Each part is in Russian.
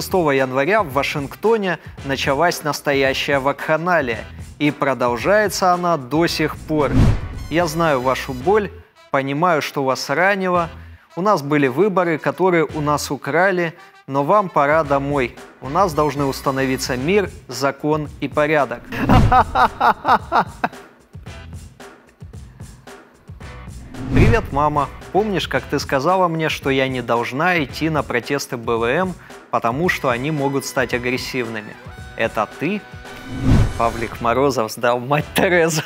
6 января в Вашингтоне началась настоящая вакханалия, и продолжается она до сих пор. Я знаю вашу боль, понимаю, что вас ранило, у нас были выборы, которые у нас украли, но вам пора домой. У нас должны установиться мир, закон и порядок. Привет, мама. Помнишь, как ты сказала мне, что я не должна идти на протесты БВМ, потому что они могут стать агрессивными. Это ты? Павлик Морозов сдал мать Терезу.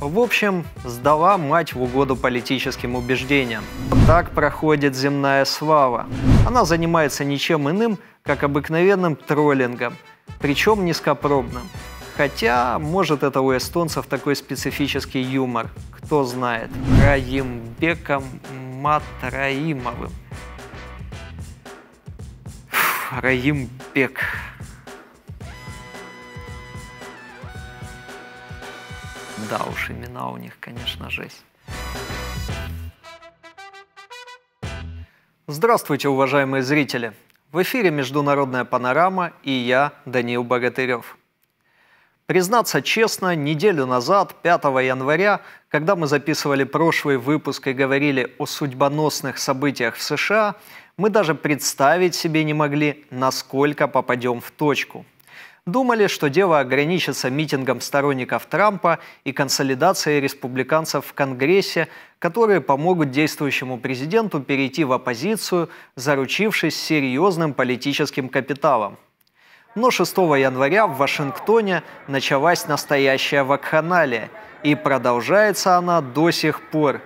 В общем, сдала мать в угоду политическим убеждениям. Так проходит земная слава. Она занимается ничем иным, как обыкновенным троллингом, причем низкопробным. Хотя, может, это у эстонцев такой специфический юмор, кто знает. Раимбеком Матраимовым. Раим Да уж, имена у них, конечно, жесть. Здравствуйте, уважаемые зрители! В эфире «Международная панорама» и я, Даниил Богатырев. Признаться честно, неделю назад, 5 января, когда мы записывали прошлый выпуск и говорили о судьбоносных событиях в США, мы даже представить себе не могли, насколько попадем в точку. Думали, что дело ограничится митингом сторонников Трампа и консолидацией республиканцев в Конгрессе, которые помогут действующему президенту перейти в оппозицию, заручившись серьезным политическим капиталом. Но 6 января в Вашингтоне началась настоящая вакханалия, и продолжается она до сих пор.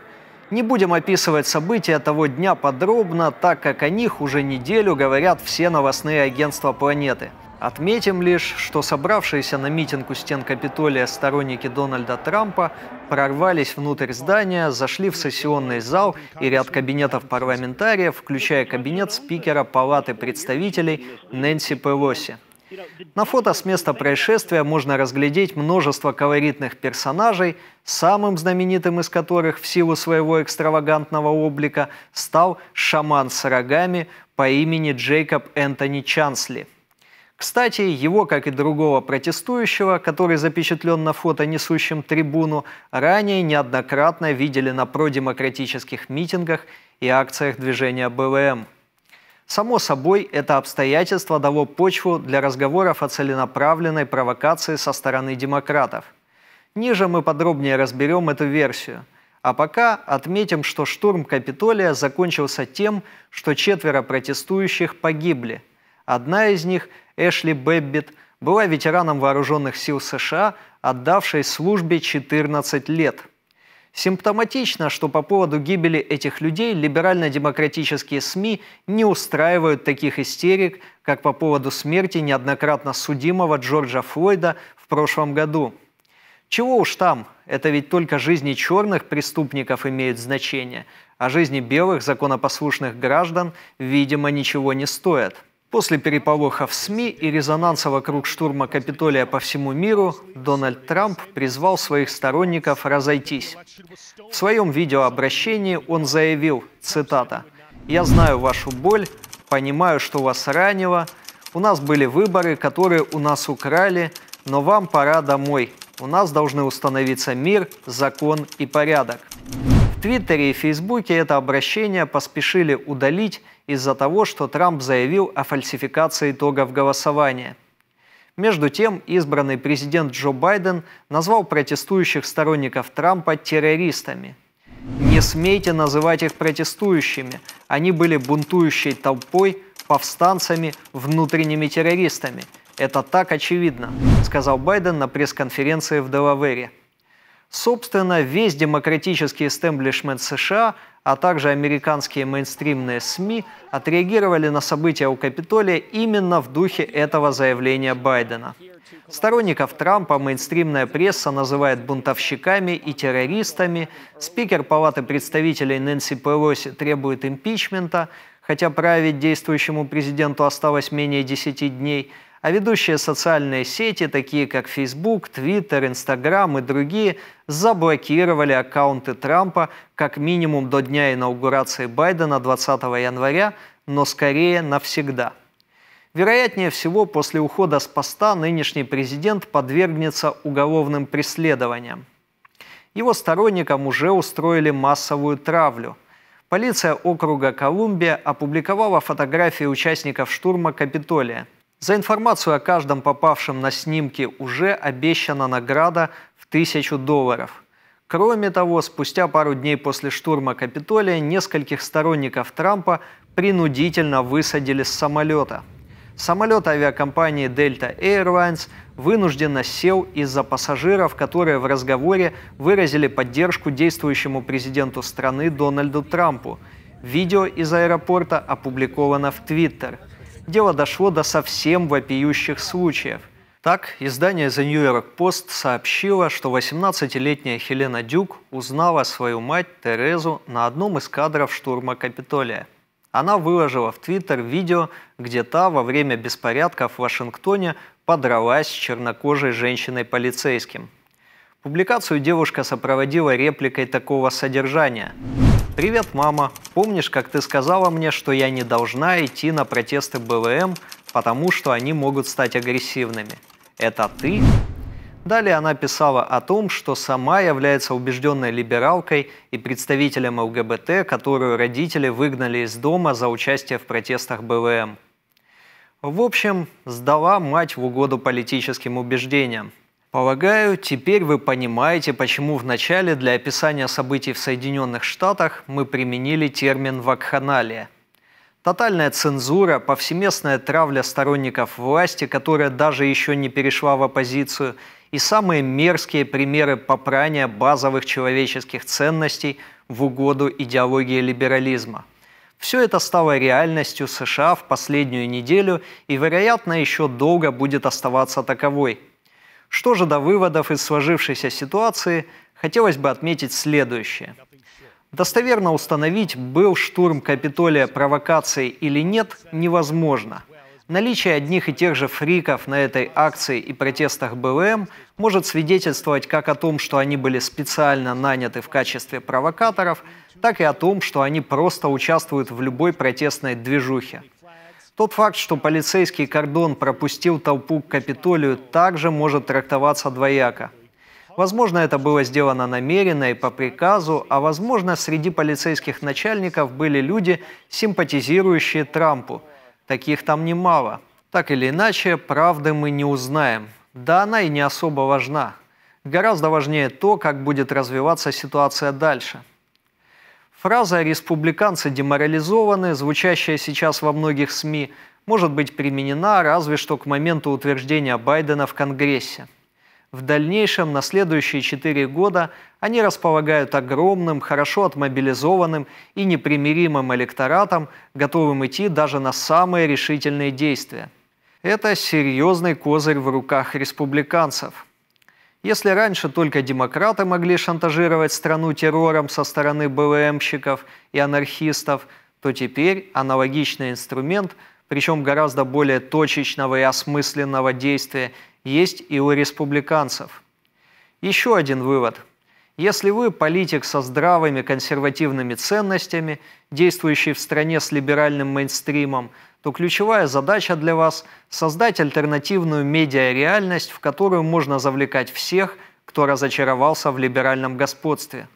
Не будем описывать события того дня подробно, так как о них уже неделю говорят все новостные агентства планеты. Отметим лишь, что собравшиеся на митинг у стен Капитолия сторонники Дональда Трампа прорвались внутрь здания, зашли в сессионный зал и ряд кабинетов парламентариев, включая кабинет спикера Палаты представителей Нэнси Пелоси. На фото с места происшествия можно разглядеть множество колоритных персонажей, самым знаменитым из которых в силу своего экстравагантного облика стал шаман с рогами по имени Джейкоб Энтони Чансли. Кстати, его, как и другого протестующего, который запечатлен на фото несущим трибуну, ранее неоднократно видели на продемократических митингах и акциях движения БВМ – Само собой, это обстоятельство дало почву для разговоров о целенаправленной провокации со стороны демократов. Ниже мы подробнее разберем эту версию. А пока отметим, что штурм Капитолия закончился тем, что четверо протестующих погибли. Одна из них, Эшли Бэббит, была ветераном вооруженных сил США, отдавшей службе 14 лет – Симптоматично, что по поводу гибели этих людей либерально-демократические СМИ не устраивают таких истерик, как по поводу смерти неоднократно судимого Джорджа Флойда в прошлом году. Чего уж там, это ведь только жизни черных преступников имеют значение, а жизни белых законопослушных граждан, видимо, ничего не стоят. После переполоха в СМИ и резонанса вокруг штурма Капитолия по всему миру, Дональд Трамп призвал своих сторонников разойтись. В своем видеообращении он заявил, цитата, «Я знаю вашу боль, понимаю, что вас ранило, у нас были выборы, которые у нас украли, но вам пора домой. У нас должны установиться мир, закон и порядок». Твиттере и Фейсбуке это обращение поспешили удалить из-за того, что Трамп заявил о фальсификации итогов голосования. Между тем, избранный президент Джо Байден назвал протестующих сторонников Трампа террористами. «Не смейте называть их протестующими. Они были бунтующей толпой, повстанцами, внутренними террористами. Это так очевидно», — сказал Байден на пресс-конференции в Делавере. Собственно, весь демократический истеблишмент США, а также американские мейнстримные СМИ отреагировали на события у Капитолия именно в духе этого заявления Байдена. Сторонников Трампа мейнстримная пресса называет бунтовщиками и террористами, спикер Палаты представителей Нэнси Пелоси требует импичмента, хотя править действующему президенту осталось менее 10 дней – а ведущие социальные сети, такие как Facebook, Twitter, Instagram и другие, заблокировали аккаунты Трампа как минимум до дня инаугурации Байдена 20 января, но скорее навсегда. Вероятнее всего, после ухода с поста нынешний президент подвергнется уголовным преследованиям. Его сторонникам уже устроили массовую травлю – Полиция округа Колумбия опубликовала фотографии участников штурма Капитолия. За информацию о каждом попавшем на снимки уже обещана награда в тысячу долларов. Кроме того, спустя пару дней после штурма Капитолия нескольких сторонников Трампа принудительно высадили с самолета. Самолет авиакомпании Delta Airlines вынужденно сел из-за пассажиров, которые в разговоре выразили поддержку действующему президенту страны Дональду Трампу. Видео из аэропорта опубликовано в Твиттер – дело дошло до совсем вопиющих случаев. Так, издание The New York Post сообщило, что 18-летняя Хелена Дюк узнала свою мать Терезу на одном из кадров штурма Капитолия. Она выложила в Твиттер видео, где та во время беспорядков в Вашингтоне подралась с чернокожей женщиной-полицейским – Публикацию девушка сопроводила репликой такого содержания. «Привет, мама. Помнишь, как ты сказала мне, что я не должна идти на протесты БВМ, потому что они могут стать агрессивными? Это ты?» Далее она писала о том, что сама является убежденной либералкой и представителем ЛГБТ, которую родители выгнали из дома за участие в протестах БВМ. В общем, сдала мать в угоду политическим убеждениям. Полагаю, теперь вы понимаете, почему в начале для описания событий в Соединенных Штатах мы применили термин «вакханалия». Тотальная цензура, повсеместная травля сторонников власти, которая даже еще не перешла в оппозицию, и самые мерзкие примеры попрания базовых человеческих ценностей в угоду идеологии либерализма. Все это стало реальностью США в последнюю неделю и, вероятно, еще долго будет оставаться таковой – что же до выводов из сложившейся ситуации, хотелось бы отметить следующее. Достоверно установить, был штурм Капитолия провокацией или нет, невозможно. Наличие одних и тех же фриков на этой акции и протестах БВМ может свидетельствовать как о том, что они были специально наняты в качестве провокаторов, так и о том, что они просто участвуют в любой протестной движухе. Тот факт, что полицейский кордон пропустил толпу к Капитолию, также может трактоваться двояко. Возможно, это было сделано намеренно и по приказу, а возможно, среди полицейских начальников были люди, симпатизирующие Трампу. Таких там немало. Так или иначе, правды мы не узнаем. Да она и не особо важна. Гораздо важнее то, как будет развиваться ситуация дальше – Фраза «республиканцы деморализованы», звучащая сейчас во многих СМИ, может быть применена разве что к моменту утверждения Байдена в Конгрессе. В дальнейшем, на следующие четыре года, они располагают огромным, хорошо отмобилизованным и непримиримым электоратом, готовым идти даже на самые решительные действия. Это серьезный козырь в руках республиканцев – если раньше только демократы могли шантажировать страну террором со стороны БВМщиков и анархистов, то теперь аналогичный инструмент, причем гораздо более точечного и осмысленного действия, есть и у республиканцев. Еще один вывод. Если вы политик со здравыми консервативными ценностями, действующий в стране с либеральным мейнстримом, то ключевая задача для вас – создать альтернативную медиареальность, в которую можно завлекать всех, кто разочаровался в либеральном господстве.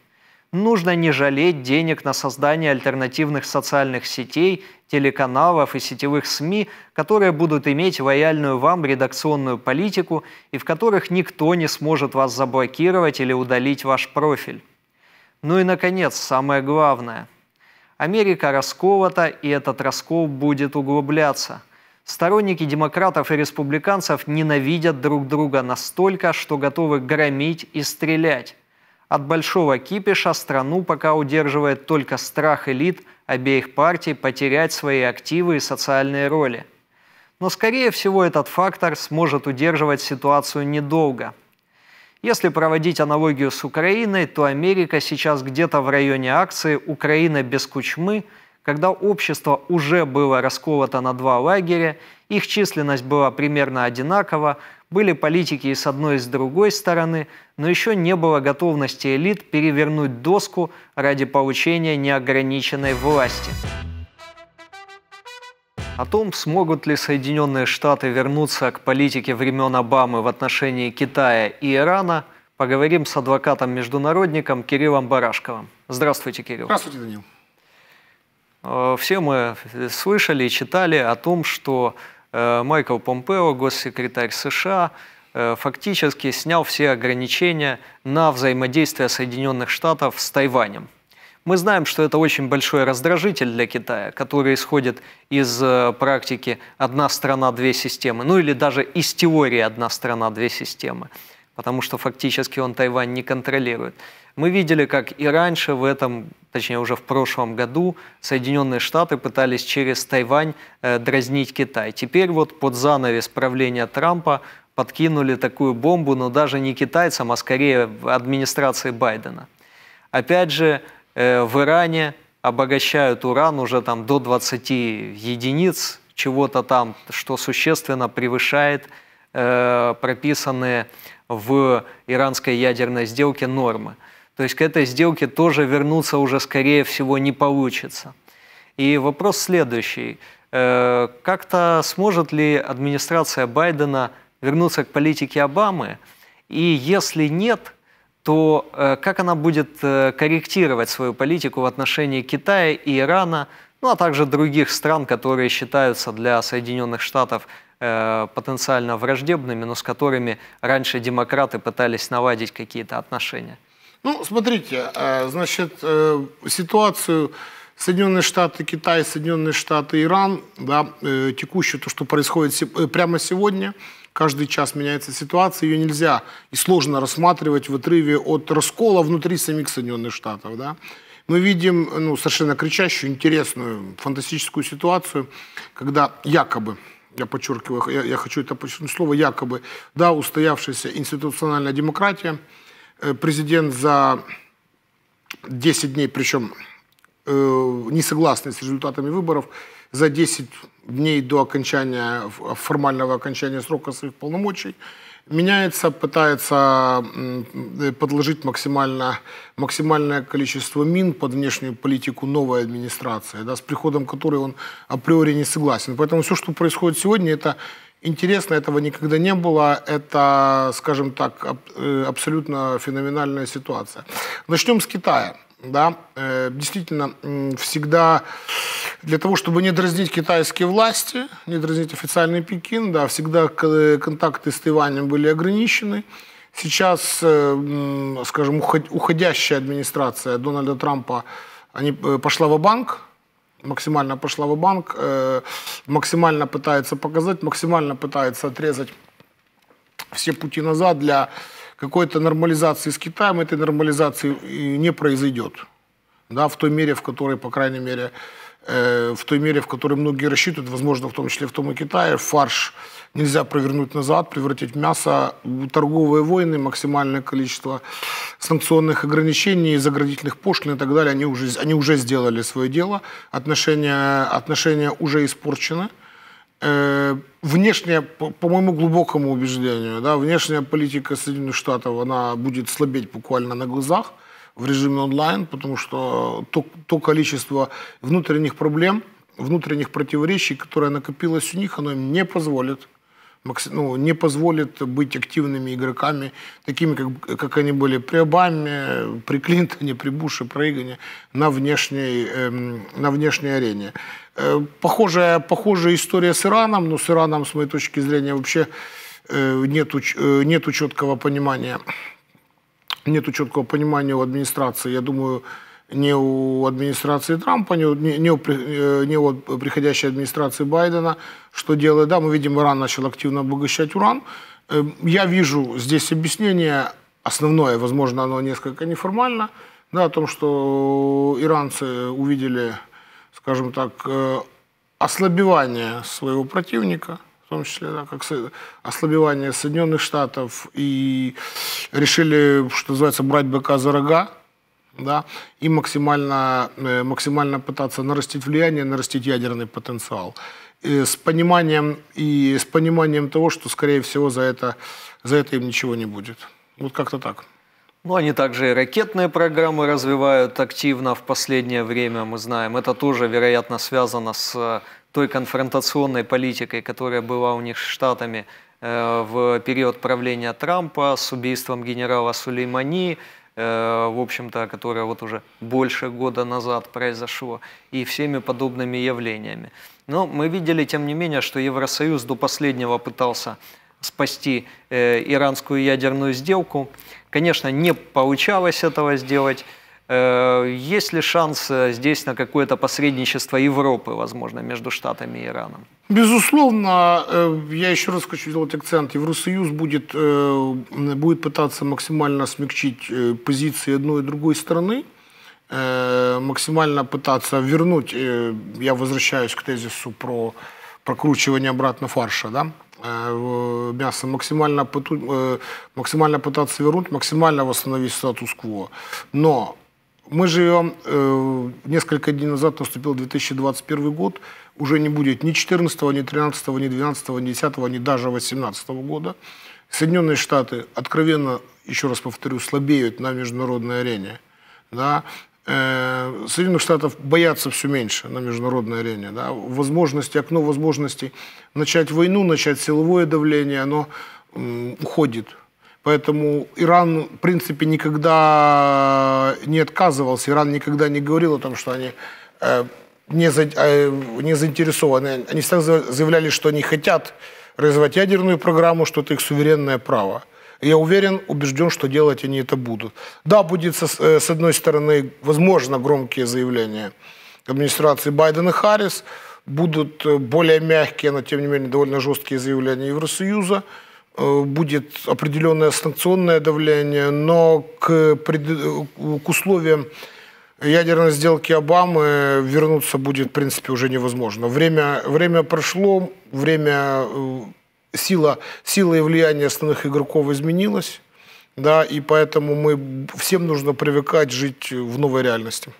Нужно не жалеть денег на создание альтернативных социальных сетей, телеканалов и сетевых СМИ, которые будут иметь лояльную вам редакционную политику и в которых никто не сможет вас заблокировать или удалить ваш профиль. Ну и, наконец, самое главное – Америка расколота, и этот раскол будет углубляться. Сторонники демократов и республиканцев ненавидят друг друга настолько, что готовы громить и стрелять. От большого кипиша страну пока удерживает только страх элит обеих партий потерять свои активы и социальные роли. Но, скорее всего, этот фактор сможет удерживать ситуацию недолго – если проводить аналогию с Украиной, то Америка сейчас где-то в районе акции «Украина без Кучмы», когда общество уже было расколото на два лагеря, их численность была примерно одинакова, были политики и с одной, и с другой стороны, но еще не было готовности элит перевернуть доску ради получения неограниченной власти. О том, смогут ли Соединенные Штаты вернуться к политике времен Обамы в отношении Китая и Ирана, поговорим с адвокатом-международником Кириллом Барашковым. Здравствуйте, Кирилл. Здравствуйте, Данил. Э, все мы слышали и читали о том, что э, Майкл Помпео, госсекретарь США, э, фактически снял все ограничения на взаимодействие Соединенных Штатов с Тайванем. Мы знаем, что это очень большой раздражитель для Китая, который исходит из э, практики «одна страна, две системы», ну или даже из теории «одна страна, две системы», потому что фактически он Тайвань не контролирует. Мы видели, как и раньше в этом, точнее уже в прошлом году, Соединенные Штаты пытались через Тайвань э, дразнить Китай. Теперь вот под занавес правления Трампа подкинули такую бомбу, но даже не китайцам, а скорее администрации Байдена. Опять же, Э, в Иране обогащают уран уже там до 20 единиц чего-то там, что существенно превышает э, прописанные в иранской ядерной сделке нормы. То есть к этой сделке тоже вернуться уже, скорее всего, не получится. И вопрос следующий. Э, Как-то сможет ли администрация Байдена вернуться к политике Обамы? И если нет – то э, как она будет э, корректировать свою политику в отношении Китая и Ирана, ну а также других стран, которые считаются для Соединенных Штатов э, потенциально враждебными, но с которыми раньше демократы пытались наладить какие-то отношения? Ну, смотрите, значит, ситуацию Соединенные Штаты, Китай, Соединенные Штаты, Иран, да, текущее то, что происходит прямо сегодня – каждый час меняется ситуация, ее нельзя и сложно рассматривать в отрыве от раскола внутри самих Соединенных Штатов. Да? Мы видим ну, совершенно кричащую, интересную, фантастическую ситуацию, когда якобы я подчеркиваю, я, я хочу это подчеркнуть, слово якобы, да, устоявшаяся институциональная демократия, э, президент за 10 дней, причем э, не согласный с результатами выборов, за 10 дней до окончания, формального окончания срока своих полномочий, меняется, пытается э, подложить максимально, максимальное количество мин под внешнюю политику новой администрации, да, с приходом которой он априори не согласен. Поэтому все, что происходит сегодня, это интересно, этого никогда не было. Это, скажем так, э, абсолютно феноменальная ситуация. Начнем с Китая да, э, действительно, всегда для того, чтобы не дразнить китайские власти, не дразнить официальный Пекин, да, всегда э, контакты с Тайванем были ограничены. Сейчас, э, скажем, уходящая администрация Дональда Трампа они пошла в банк максимально пошла в банк максимально пытается показать, максимально пытается отрезать все пути назад для какой-то нормализации с Китаем, этой нормализации не произойдет. Да, в той мере, в которой, по крайней мере, э, в той мере, в которой многие рассчитывают, возможно, в том числе в том и Китае, фарш нельзя провернуть назад, превратить в мясо, торговые войны, максимальное количество санкционных ограничений, заградительных пошлин и так далее, они уже, они уже сделали свое дело, отношения, отношения уже испорчены. Э, внешняя, по, по моему глубокому убеждению, да, внешняя политика Соединенных Штатов, она будет слабеть буквально на глазах в режиме онлайн, потому что то, то количество внутренних проблем, внутренних противоречий, которое накопилось у них, оно им не позволит ну, не позволит быть активными игроками, такими, как, как они были при Обаме, при Клинтоне, при Буше, при Игоне, на внешней, эм, на внешней арене. Э, похожая, похожая история с Ираном, но с Ираном, с моей точки зрения, вообще э, нету, э, нету четкого понимания. Нету четкого понимания у администрации. Я думаю, ни у администрации Трампа, ни, ни, ни, у, ни э, у приходящей администрации Байдена, что делает. Да, мы видим, Иран начал активно обогащать уран. Эм, я вижу здесь объяснение, основное, возможно, оно несколько неформально, да, о том, что иранцы увидели, скажем так, э, ослабевание своего противника – в том числе, да, как ослабевание Соединенных Штатов, и решили, что называется, брать быка за рога, да, и максимально, э, максимально пытаться нарастить влияние, нарастить ядерный потенциал. И с пониманием, и с пониманием того, что, скорее всего, за это, за это им ничего не будет. Вот как-то так. Ну, они также и ракетные программы развивают активно в последнее время, мы знаем. Это тоже, вероятно, связано с э, той конфронтационной политикой, которая была у них с Штатами э, в период правления Трампа, с убийством генерала Сулеймани – Э, в общем-то, которое вот уже больше года назад произошло, и всеми подобными явлениями. Но мы видели, тем не менее, что Евросоюз до последнего пытался спасти э, иранскую ядерную сделку. Конечно, не получалось этого сделать. Э, есть ли шанс э, здесь на какое-то посредничество Европы, возможно, между Штатами и Ираном? Безусловно, э, я еще раз хочу сделать акцент. Евросоюз будет, будет пытаться максимально смягчить позиции одной и другой стороны максимально пытаться вернуть, я возвращаюсь к тезису про прокручивание обратно фарша, да, мясо, максимально, максимально пытаться вернуть, максимально восстановить статус-кво. Но мы живем, э, несколько дней назад наступил 2021 год, уже не будет ни 14, ни 13, ни 12, ни 10, ни даже 18 года. Соединенные Штаты откровенно, еще раз повторю, слабеют на международной арене. Да? Э, Соединенных Штатов боятся все меньше на международной арене. Да? Возможности, окно возможностей начать войну, начать силовое давление, оно уходит Поэтому Иран, в принципе, никогда не отказывался, Иран никогда не говорил о том, что они э, не, за, э, не заинтересованы. Они всегда заявляли, что они хотят развивать ядерную программу, что это их суверенное право. Я уверен, убежден, что делать они это будут. Да, будет, со, э, с одной стороны, возможно, громкие заявления администрации Байдена и Харрис, будут э, более мягкие, но, тем не менее, довольно жесткие заявления Евросоюза – Э, будет определенное санкционное давление, но к, пред... к условиям ядерной сделки Обамы вернуться будет, в принципе, уже невозможно. Время, время прошло, время, э, сила, сила и влияние основных игроков изменилось, да, и поэтому мы, всем нужно привыкать жить в новой реальности.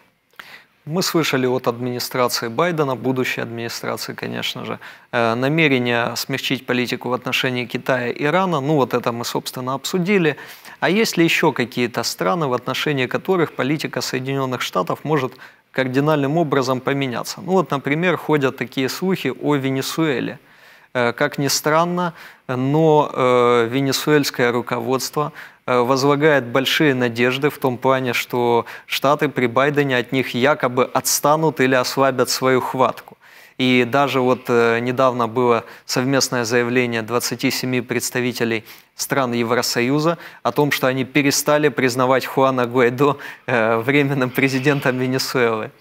Мы слышали от администрации Байдена, будущей администрации, конечно же, э, намерение смягчить политику в отношении Китая и Ирана. Ну вот это мы, собственно, обсудили. А есть ли еще какие-то страны, в отношении которых политика Соединенных Штатов может кардинальным образом поменяться? Ну вот, например, ходят такие слухи о Венесуэле. Э, как ни странно, но э, венесуэльское руководство э, возлагает большие надежды в том плане, что Штаты при Байдене от них якобы отстанут или ослабят свою хватку. И даже вот э, недавно было совместное заявление 27 представителей стран Евросоюза о том, что они перестали признавать Хуана Гуайдо э, временным президентом Венесуэлы.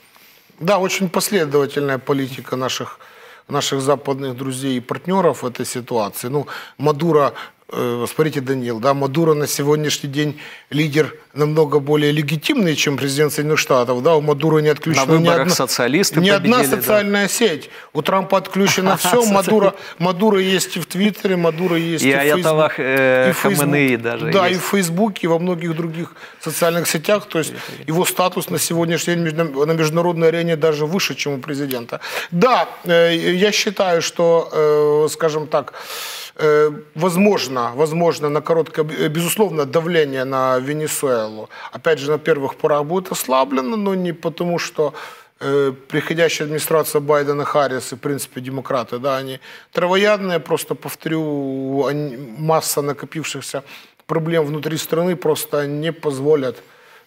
Да, очень последовательная политика наших наших западных друзей и партнеров в этой ситуации. Ну, Мадуро Э, смотрите, Данил, да, Мадуро на сегодняшний день лидер намного более легитимный, чем президент Соединенных Штатов. Да, у Мадуро не отключена ни одна, социалисты ни одна социальная да. сеть. У Трампа отключено все. Мадуро, Мадуро есть в Твиттере, Мадуро есть и, в Фейсбуке. Э, даже Да, есть. и в Фейсбуке, и во многих других социальных сетях. То есть его статус на сегодняшний день на международной арене даже выше, чем у президента. Да, э, я считаю, что, скажем так, Э, возможно, возможно на короткое, э, безусловно, давление на Венесуэлу. Опять же, на первых порах будет ослаблено, но не потому, что э, приходящая администрация Байдена, Харрис и, в принципе, демократы, да, они травоядные, просто, повторю, масса накопившихся проблем внутри страны просто не позволят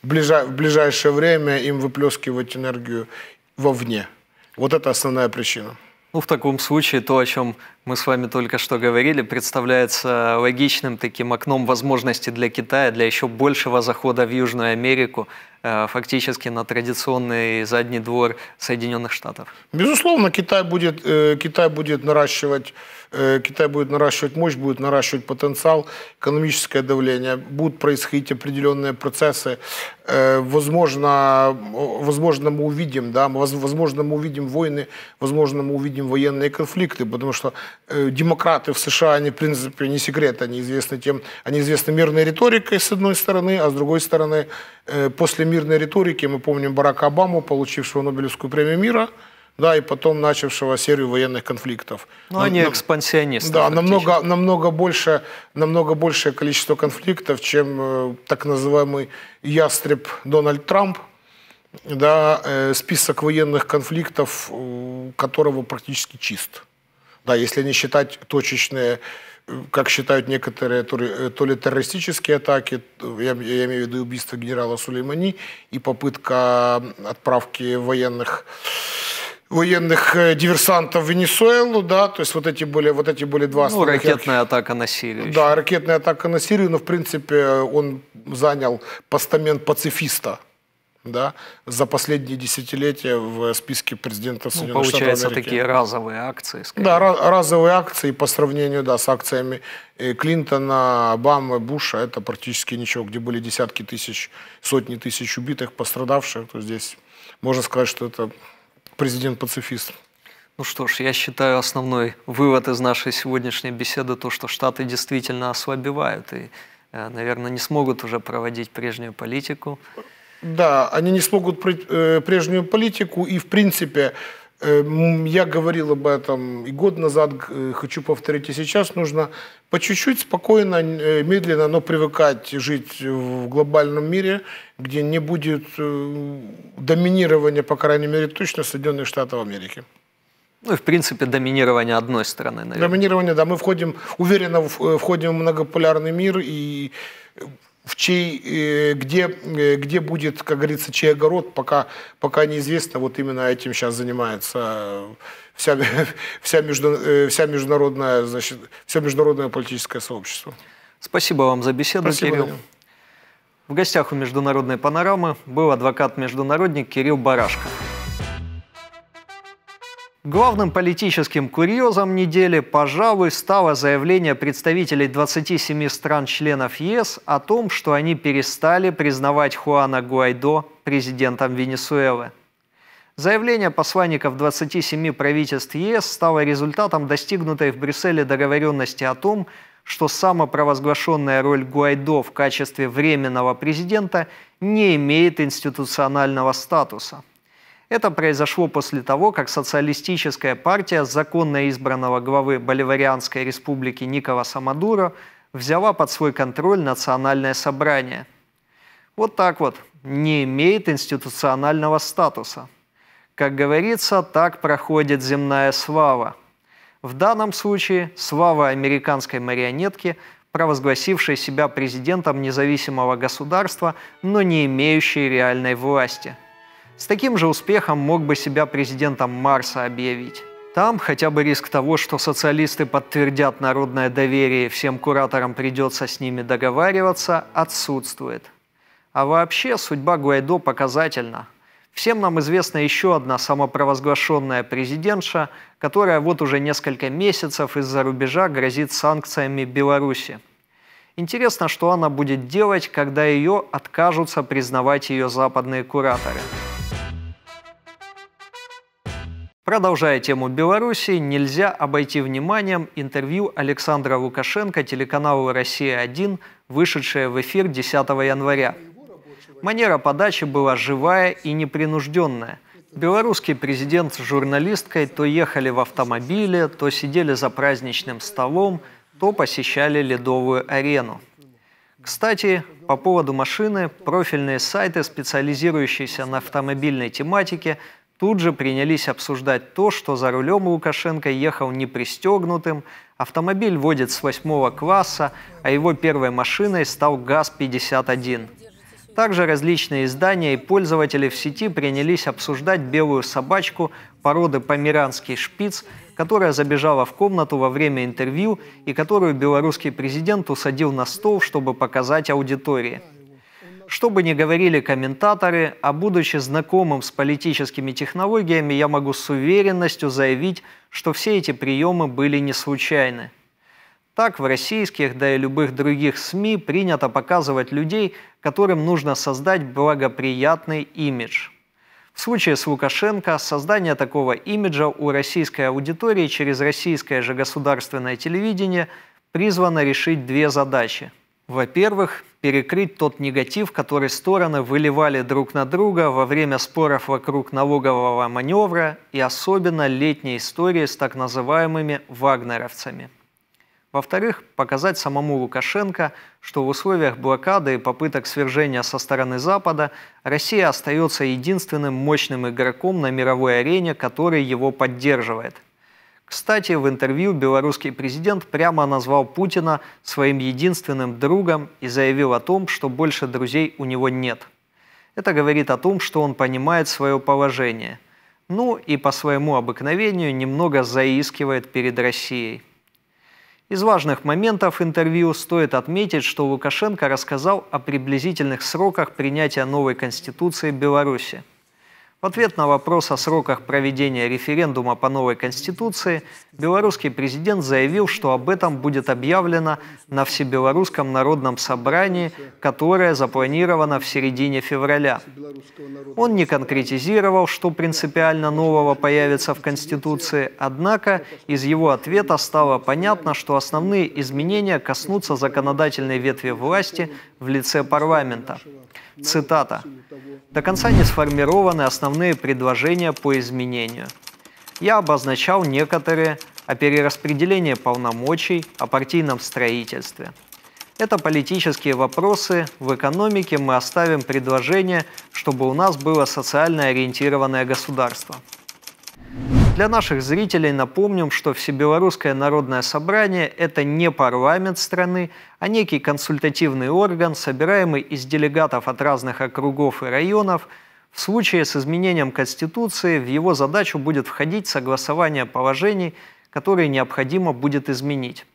в ближайшее время им выплескивать энергию вовне. Вот это основная причина. Ну, в таком случае то, о чем мы с вами только что говорили, представляется логичным таким окном возможности для Китая, для еще большего захода в Южную Америку, Э, фактически на традиционный задний двор Соединенных Штатов? Безусловно, Китай будет, э, Китай будет наращивать э, Китай будет наращивать мощь, будет наращивать потенциал, экономическое давление, будут происходить определенные процессы. Возможно, возможно мы увидим, да, возможно, мы увидим войны, возможно, мы увидим военные конфликты, потому что демократы в США, они, в принципе, не секрет, они известны тем, они известны мирной риторикой, с одной стороны, а с другой стороны, после мирной риторики мы помним Барака Обаму, получившего Нобелевскую премию мира, да, и потом начавшего серию военных конфликтов. Ну, на, они на, экспансионисты. Да, намного, намного, больше, намного большее количество конфликтов, чем э, так называемый ястреб Дональд Трамп, да, э, список военных конфликтов, э, которого практически чист. Да, если не считать точечные как считают некоторые, то ли, э, то ли террористические атаки, я, я имею в виду убийство генерала Сулеймани и попытка отправки военных военных э, диверсантов в Венесуэлу, да, то есть вот эти были, вот эти были два Ну, ракетная ярки. атака на Сирию. Да, еще. ракетная атака на Сирию, но, в принципе, он занял постамент пацифиста, да, за последние десятилетия в списке президента ну, Соединенных ну, получается, Штатов Америки. такие разовые акции. Скорее. Да, разовые акции по сравнению да, с акциями э, Клинтона, Обамы, Буша, это практически ничего, где были десятки тысяч, сотни тысяч убитых, пострадавших, то здесь можно сказать, что это президент-пацифист. Ну что ж, я считаю основной вывод из нашей сегодняшней беседы то, что Штаты действительно ослабевают и, э, наверное, не смогут уже проводить прежнюю политику. Да, они не смогут э, прежнюю политику и, в принципе, э, я говорил об этом и год назад, э, хочу повторить и сейчас, нужно по чуть-чуть, спокойно, медленно, но привыкать жить в глобальном мире, где не будет доминирования, по крайней мере, точно Соединенных Штатов Америки. Ну и, в принципе, доминирование одной страны, наверное. Доминирование, да. Мы входим, уверенно входим в многополярный мир, и в чей, э, где, э, где будет, как говорится, чей огород, пока, пока неизвестно. Вот именно этим сейчас занимается вся, вся, между, э, вся международная, значит, все международное политическое сообщество. Спасибо вам за беседу, Спасибо, Кирилл. Даня. В гостях у международной панорамы был адвокат-международник Кирилл Барашко. Главным политическим курьезом недели, пожалуй, стало заявление представителей 27 стран-членов ЕС о том, что они перестали признавать Хуана Гуайдо президентом Венесуэлы. Заявление посланников 27 правительств ЕС стало результатом достигнутой в Брюсселе договоренности о том, что самопровозглашенная роль Гуайдо в качестве временного президента не имеет институционального статуса – это произошло после того, как социалистическая партия законно избранного главы Боливарианской республики Николаса Мадуро взяла под свой контроль национальное собрание. Вот так вот, не имеет институционального статуса. Как говорится, так проходит земная слава. В данном случае слава американской марионетки, провозгласившей себя президентом независимого государства, но не имеющей реальной власти – с таким же успехом мог бы себя президентом Марса объявить. Там хотя бы риск того, что социалисты подтвердят народное доверие, всем кураторам придется с ними договариваться, отсутствует. А вообще судьба Гуайдо показательна. Всем нам известна еще одна самопровозглашенная президентша, которая вот уже несколько месяцев из-за рубежа грозит санкциями Беларуси. Интересно, что она будет делать, когда ее откажутся признавать ее западные кураторы. Продолжая тему Беларуси, нельзя обойти вниманием интервью Александра Лукашенко телеканалу «Россия-1», вышедшее в эфир 10 января. Манера подачи была живая и непринужденная. Белорусский президент с журналисткой то ехали в автомобиле, то сидели за праздничным столом, то посещали ледовую арену. Кстати, по поводу машины, профильные сайты, специализирующиеся на автомобильной тематике – тут же принялись обсуждать то, что за рулем Лукашенко ехал не пристегнутым, автомобиль водит с восьмого класса, а его первой машиной стал ГАЗ-51. Также различные издания и пользователи в сети принялись обсуждать белую собачку породы померанский шпиц, которая забежала в комнату во время интервью и которую белорусский президент усадил на стол, чтобы показать аудитории – что бы ни говорили комментаторы, а будучи знакомым с политическими технологиями, я могу с уверенностью заявить, что все эти приемы были не случайны. Так в российских, да и любых других СМИ принято показывать людей, которым нужно создать благоприятный имидж. В случае с Лукашенко создание такого имиджа у российской аудитории через российское же государственное телевидение призвано решить две задачи. Во-первых, перекрыть тот негатив, который стороны выливали друг на друга во время споров вокруг налогового маневра и особенно летней истории с так называемыми «вагнеровцами». Во-вторых, показать самому Лукашенко, что в условиях блокады и попыток свержения со стороны Запада Россия остается единственным мощным игроком на мировой арене, который его поддерживает – кстати, в интервью белорусский президент прямо назвал Путина своим единственным другом и заявил о том, что больше друзей у него нет. Это говорит о том, что он понимает свое положение. Ну и по своему обыкновению немного заискивает перед Россией. Из важных моментов интервью стоит отметить, что Лукашенко рассказал о приблизительных сроках принятия новой Конституции Беларуси – в ответ на вопрос о сроках проведения референдума по новой Конституции белорусский президент заявил, что об этом будет объявлено на Всебелорусском народном собрании, которое запланировано в середине февраля. Он не конкретизировал, что принципиально нового появится в Конституции, однако из его ответа стало понятно, что основные изменения коснутся законодательной ветви власти в лице парламента. Цитата. До конца не сформированы основные предложения по изменению. Я обозначал некоторые о перераспределении полномочий, о партийном строительстве. Это политические вопросы, в экономике мы оставим предложение, чтобы у нас было социально ориентированное государство. Для наших зрителей напомним, что Всебелорусское народное собрание – это не парламент страны, а некий консультативный орган, собираемый из делегатов от разных округов и районов. В случае с изменением Конституции в его задачу будет входить согласование положений, которые необходимо будет изменить.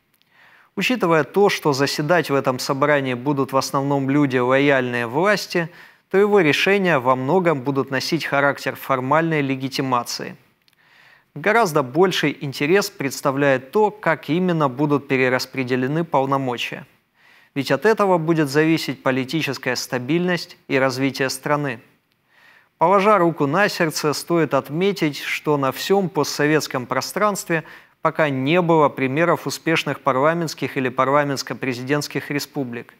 Учитывая то, что заседать в этом собрании будут в основном люди, лояльные власти, то его решения во многом будут носить характер формальной легитимации – Гораздо больший интерес представляет то, как именно будут перераспределены полномочия. Ведь от этого будет зависеть политическая стабильность и развитие страны. Положа руку на сердце, стоит отметить, что на всем постсоветском пространстве пока не было примеров успешных парламентских или парламентско-президентских республик.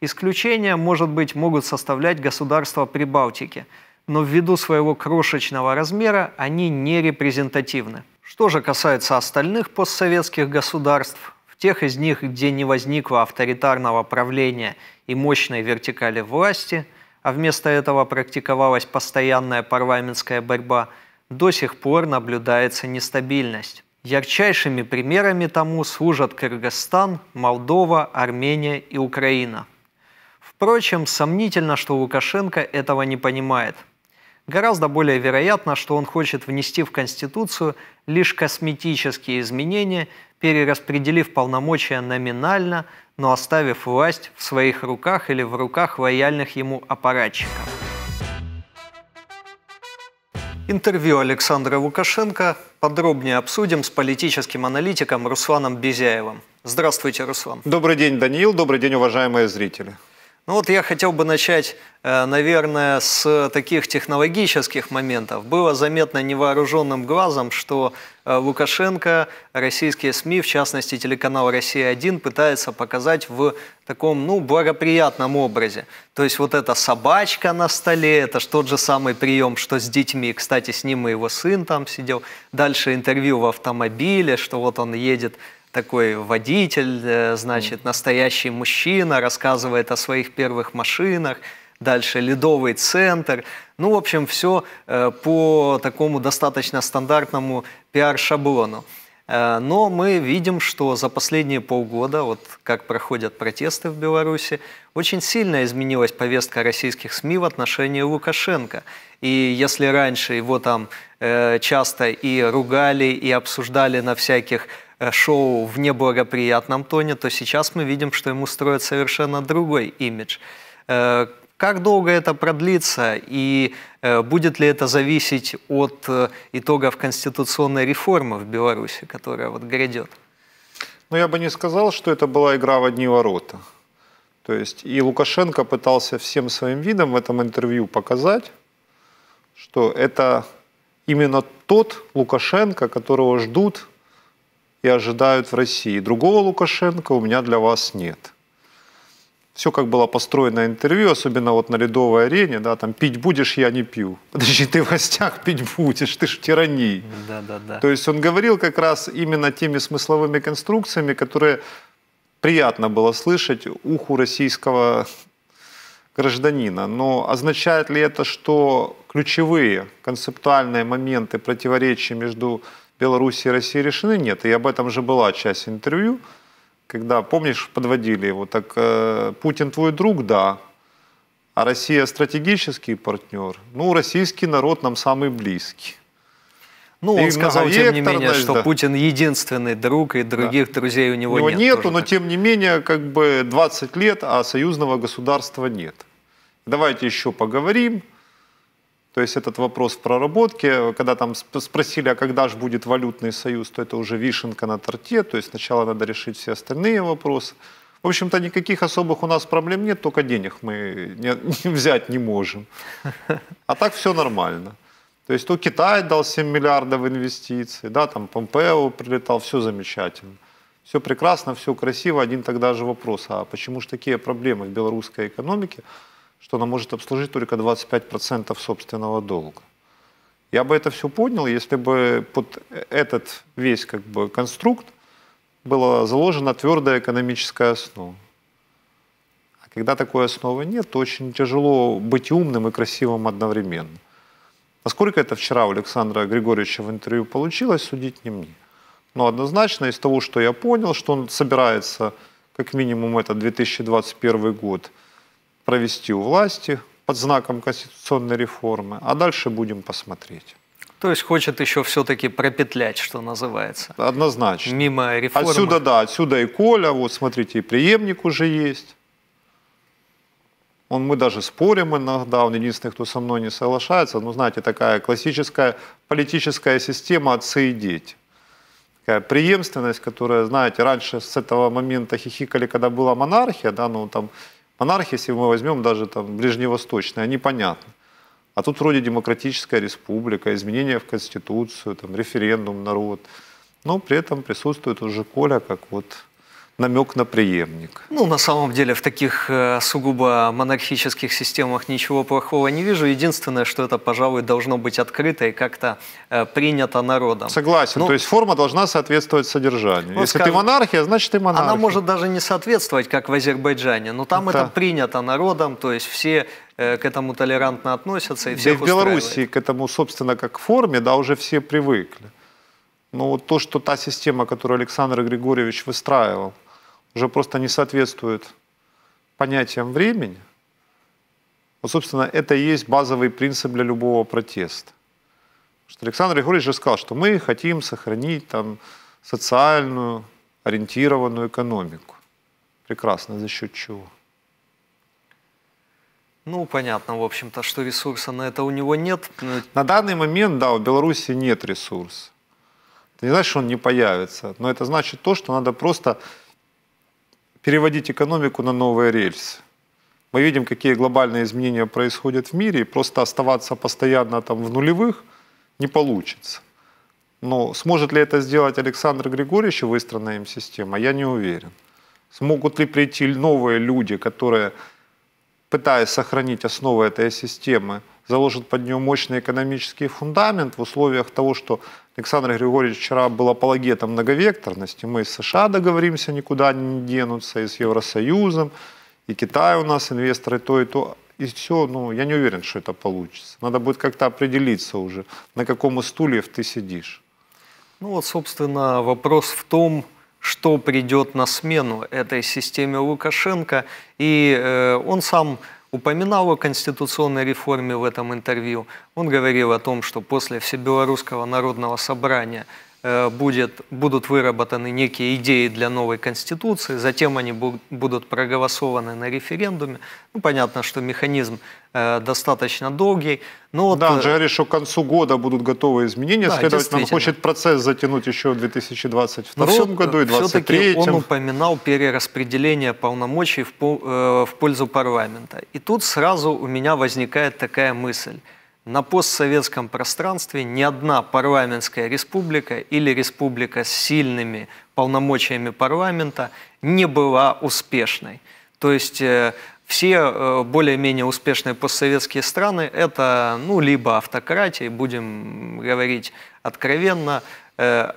Исключения, может быть, могут составлять государства Прибалтики – но ввиду своего крошечного размера они не репрезентативны. Что же касается остальных постсоветских государств, в тех из них, где не возникло авторитарного правления и мощной вертикали власти, а вместо этого практиковалась постоянная парламентская борьба, до сих пор наблюдается нестабильность. Ярчайшими примерами тому служат Кыргызстан, Молдова, Армения и Украина. Впрочем, сомнительно, что Лукашенко этого не понимает – Гораздо более вероятно, что он хочет внести в Конституцию лишь косметические изменения, перераспределив полномочия номинально, но оставив власть в своих руках или в руках лояльных ему аппаратчиков. Интервью Александра Лукашенко подробнее обсудим с политическим аналитиком Русланом Безяевым. Здравствуйте, Руслан. Добрый день, Даниил. Добрый день, уважаемые зрители. Ну вот я хотел бы начать, э, наверное, с таких технологических моментов. Было заметно невооруженным глазом, что э, Лукашенко, российские СМИ, в частности телеканал «Россия-1», пытается показать в таком, ну, благоприятном образе. То есть вот эта собачка на столе, это же тот же самый прием, что с детьми. Кстати, с ним и его сын там сидел. Дальше интервью в автомобиле, что вот он едет такой водитель, э, значит, настоящий мужчина, рассказывает о своих первых машинах, дальше ледовый центр. Ну, в общем, все э, по такому достаточно стандартному пиар-шаблону. Э, но мы видим, что за последние полгода, вот как проходят протесты в Беларуси, очень сильно изменилась повестка российских СМИ в отношении Лукашенко. И если раньше его там часто и ругали, и обсуждали на всяких Э, шоу в неблагоприятном тоне, то сейчас мы видим, что ему строят совершенно другой имидж. Э, как долго это продлится и э, будет ли это зависеть от итогов конституционной реформы в Беларуси, которая вот грядет? Ну, я бы не сказал, что это была игра в одни ворота. То есть и Лукашенко пытался всем своим видом в этом интервью показать, что это именно тот Лукашенко, которого ждут и ожидают в России. Другого Лукашенко у меня для вас нет. Все, как было построено интервью, особенно вот на ледовой арене, да, там «пить будешь, я не пью». Подожди, ты в гостях пить будешь, ты ж тирании Да, да, да. То есть он говорил как раз именно теми смысловыми конструкциями, которые приятно было слышать уху российского гражданина. Но означает ли это, что ключевые концептуальные моменты противоречия между Белоруссии и России решены? Нет. И об этом же была часть интервью, когда, помнишь, подводили его, так э, Путин твой друг, да, а Россия стратегический партнер. Ну, российский народ нам самый близкий. Ну, и он сказал, тем не менее, значит, что да. Путин единственный друг, и других да. друзей у него, у него нет. нету, но так. тем не менее, как бы 20 лет, а союзного государства нет. Давайте еще поговорим, то есть этот вопрос в проработке, когда там спросили, а когда же будет валютный союз, то это уже вишенка на торте, то есть сначала надо решить все остальные вопросы. В общем-то, никаких особых у нас проблем нет, только денег мы не, не взять не можем. А так все нормально. То есть то Китай дал 7 миллиардов инвестиций, да, там Помпео прилетал, все замечательно. Все прекрасно, все красиво. Один тогда же вопрос, а почему же такие проблемы в белорусской экономике? что она может обслужить только 25% собственного долга. Я бы это все понял, если бы под этот весь как бы конструкт была заложена твердая экономическая основа. А когда такой основы нет, то очень тяжело быть умным и красивым одновременно. Насколько это вчера у Александра Григорьевича в интервью получилось, судить не мне. Но однозначно из того, что я понял, что он собирается как минимум это 2021 год – провести у власти под знаком конституционной реформы, а дальше будем посмотреть. То есть хочет еще все-таки пропетлять, что называется. Однозначно. Мимо реформы. Отсюда, да, отсюда и Коля, вот смотрите, и преемник уже есть. Он, мы даже спорим иногда, он единственный, кто со мной не соглашается. Ну, знаете, такая классическая политическая система отцы и дети. Такая преемственность, которая, знаете, раньше с этого момента хихикали, когда была монархия, да, ну там если мы возьмем даже там ближневосточные, они понятны. А тут вроде демократическая республика, изменения в Конституцию, там, референдум, народ. Но при этом присутствует уже Коля как вот намек на преемник. Ну, на самом деле, в таких э, сугубо монархических системах ничего плохого не вижу. Единственное, что это, пожалуй, должно быть открыто и как-то э, принято народом. Согласен. Ну, То есть форма должна соответствовать содержанию. Вот Если скажем, ты монархия, значит ты монархия. Она может даже не соответствовать, как в Азербайджане, но там да. это принято народом, то есть все э, к этому толерантно относятся и всех да в Беларуси к этому, собственно, как к форме, да, уже все привыкли. Но ну, вот то, что та система, которую Александр Григорьевич выстраивал, уже просто не соответствует понятиям времени, вот, собственно, это и есть базовый принцип для любого протеста. Что Александр Григорьевич же сказал, что мы хотим сохранить там социальную, ориентированную экономику. Прекрасно, за счет чего? Ну, понятно, в общем-то, что ресурса на это у него нет. На данный момент, да, у Беларуси нет ресурса. Это не значит, что он не появится, но это значит то, что надо просто переводить экономику на новые рельсы. Мы видим, какие глобальные изменения происходят в мире, и просто оставаться постоянно там в нулевых не получится. Но сможет ли это сделать Александр Григорьевич и выстроенная им система, я не уверен. Смогут ли прийти новые люди, которые, пытаясь сохранить основы этой системы, заложит под нее мощный экономический фундамент в условиях того, что Александр Григорьевич вчера был апологетом многовекторности. Мы из США договоримся, никуда не денутся, и с Евросоюзом, и Китай у нас инвесторы то и то. И все, ну, я не уверен, что это получится. Надо будет как-то определиться уже, на каком из стульев ты сидишь. Ну вот, собственно, вопрос в том, что придет на смену этой системе Лукашенко. И э, он сам упоминал о конституционной реформе в этом интервью. Он говорил о том, что после Всебелорусского народного собрания Э, будет, будут выработаны некие идеи для новой Конституции, затем они будут проголосованы на референдуме. Ну, понятно, что механизм э, достаточно долгий. Но да, вот, э, он же говорит, что к концу года будут готовы изменения, да, следовательно, он хочет процесс затянуть еще в 2022 но все, году и 2023. он упоминал перераспределение полномочий в, в пользу парламента. И тут сразу у меня возникает такая мысль – на постсоветском пространстве ни одна парламентская республика или республика с сильными полномочиями парламента не была успешной. То есть э, все э, более-менее успешные постсоветские страны – это ну, либо автократии, будем говорить откровенно, э,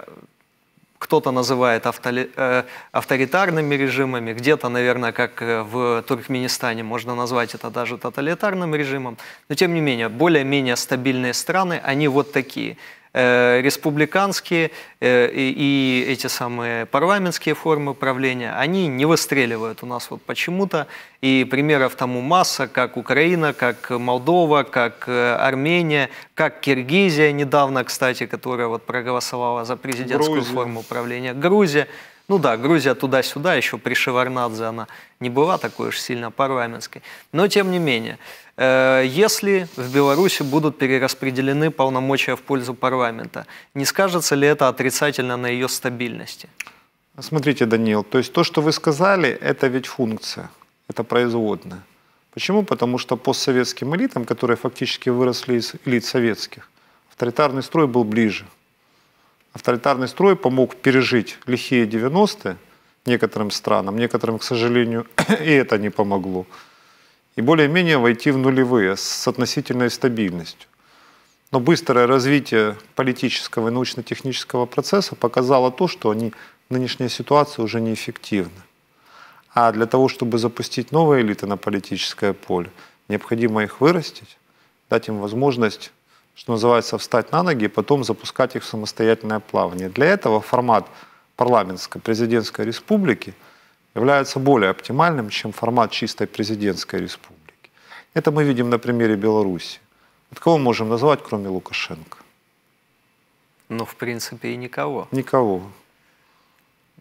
кто-то называет э, авторитарными режимами, где-то, наверное, как э, в Туркменистане, можно назвать это даже тоталитарным режимом. Но, тем не менее, более-менее стабильные страны, они вот такие – Э, республиканские э, и эти самые парламентские формы правления, они не выстреливают у нас вот почему-то. И примеров тому масса, как Украина, как Молдова, как э, Армения, как Киргизия недавно, кстати, которая вот проголосовала за президентскую Грузия. форму правления. Грузия. Ну да, Грузия туда-сюда, еще при Шеварнадзе она не была такой уж сильно парламентской. Но тем не менее. Э, если в Беларуси будут перераспределены полномочия в пользу парламента, не скажется ли это отрицательно на ее стабильности? Смотрите, Даниил, то есть то, что вы сказали, это ведь функция, это производная. Почему? Потому что постсоветским элитам, которые фактически выросли из элит советских, авторитарный строй был ближе. Авторитарный строй помог пережить лихие 90-е некоторым странам, некоторым, к сожалению, и это не помогло и более-менее войти в нулевые с относительной стабильностью. Но быстрое развитие политического и научно-технического процесса показало то, что они, нынешняя ситуация уже неэффективна. А для того, чтобы запустить новые элиты на политическое поле, необходимо их вырастить, дать им возможность, что называется, встать на ноги и потом запускать их в самостоятельное плавание. Для этого формат парламентской президентской республики – является более оптимальным, чем формат чистой президентской республики. Это мы видим на примере Беларуси. От кого можем назвать, кроме Лукашенко? Ну, в принципе, и никого. Никого.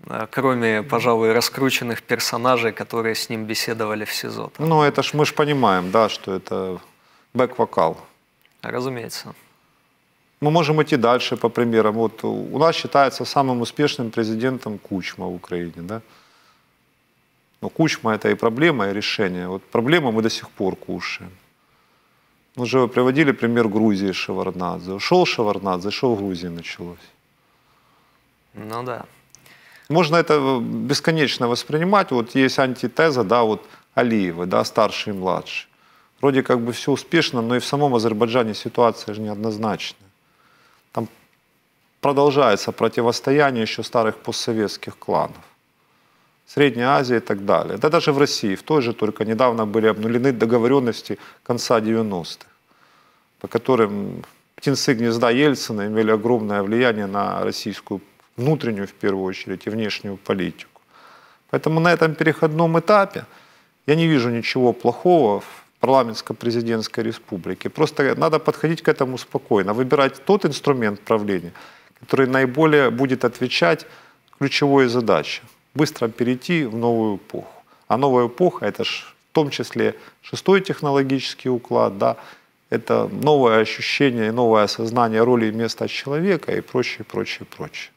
А, кроме, пожалуй, раскрученных персонажей, которые с ним беседовали в СИЗО. Там. Ну, это ж мы ж понимаем, да, что это бэк-вокал. Разумеется. Мы можем идти дальше по примерам. Вот у нас считается самым успешным президентом Кучма в Украине, да? Но ну, кучма это и проблема, и решение. Вот проблема мы до сих пор кушаем. Мы же приводили пример Грузии Шеварднадзе. Ушел Шеварднадзе, что в Грузии началось? Ну да. Можно это э, бесконечно воспринимать. Вот есть антитеза, да, вот Алиева, да, старший и младший. Вроде как бы все успешно, но и в самом Азербайджане ситуация же неоднозначная. Там продолжается противостояние еще старых постсоветских кланов. Средней Азии и так далее. Да даже в России, в той же только недавно были обнулены договоренности конца 90-х, по которым птенцы гнезда Ельцина имели огромное влияние на российскую внутреннюю, в первую очередь, и внешнюю политику. Поэтому на этом переходном этапе я не вижу ничего плохого в парламентско-президентской республике. Просто надо подходить к этому спокойно, выбирать тот инструмент правления, который наиболее будет отвечать ключевой задаче – быстро перейти в новую эпоху. А новая эпоха – это ж, в том числе шестой технологический уклад, да, это новое ощущение, и новое осознание роли и места человека и прочее, прочее, прочее.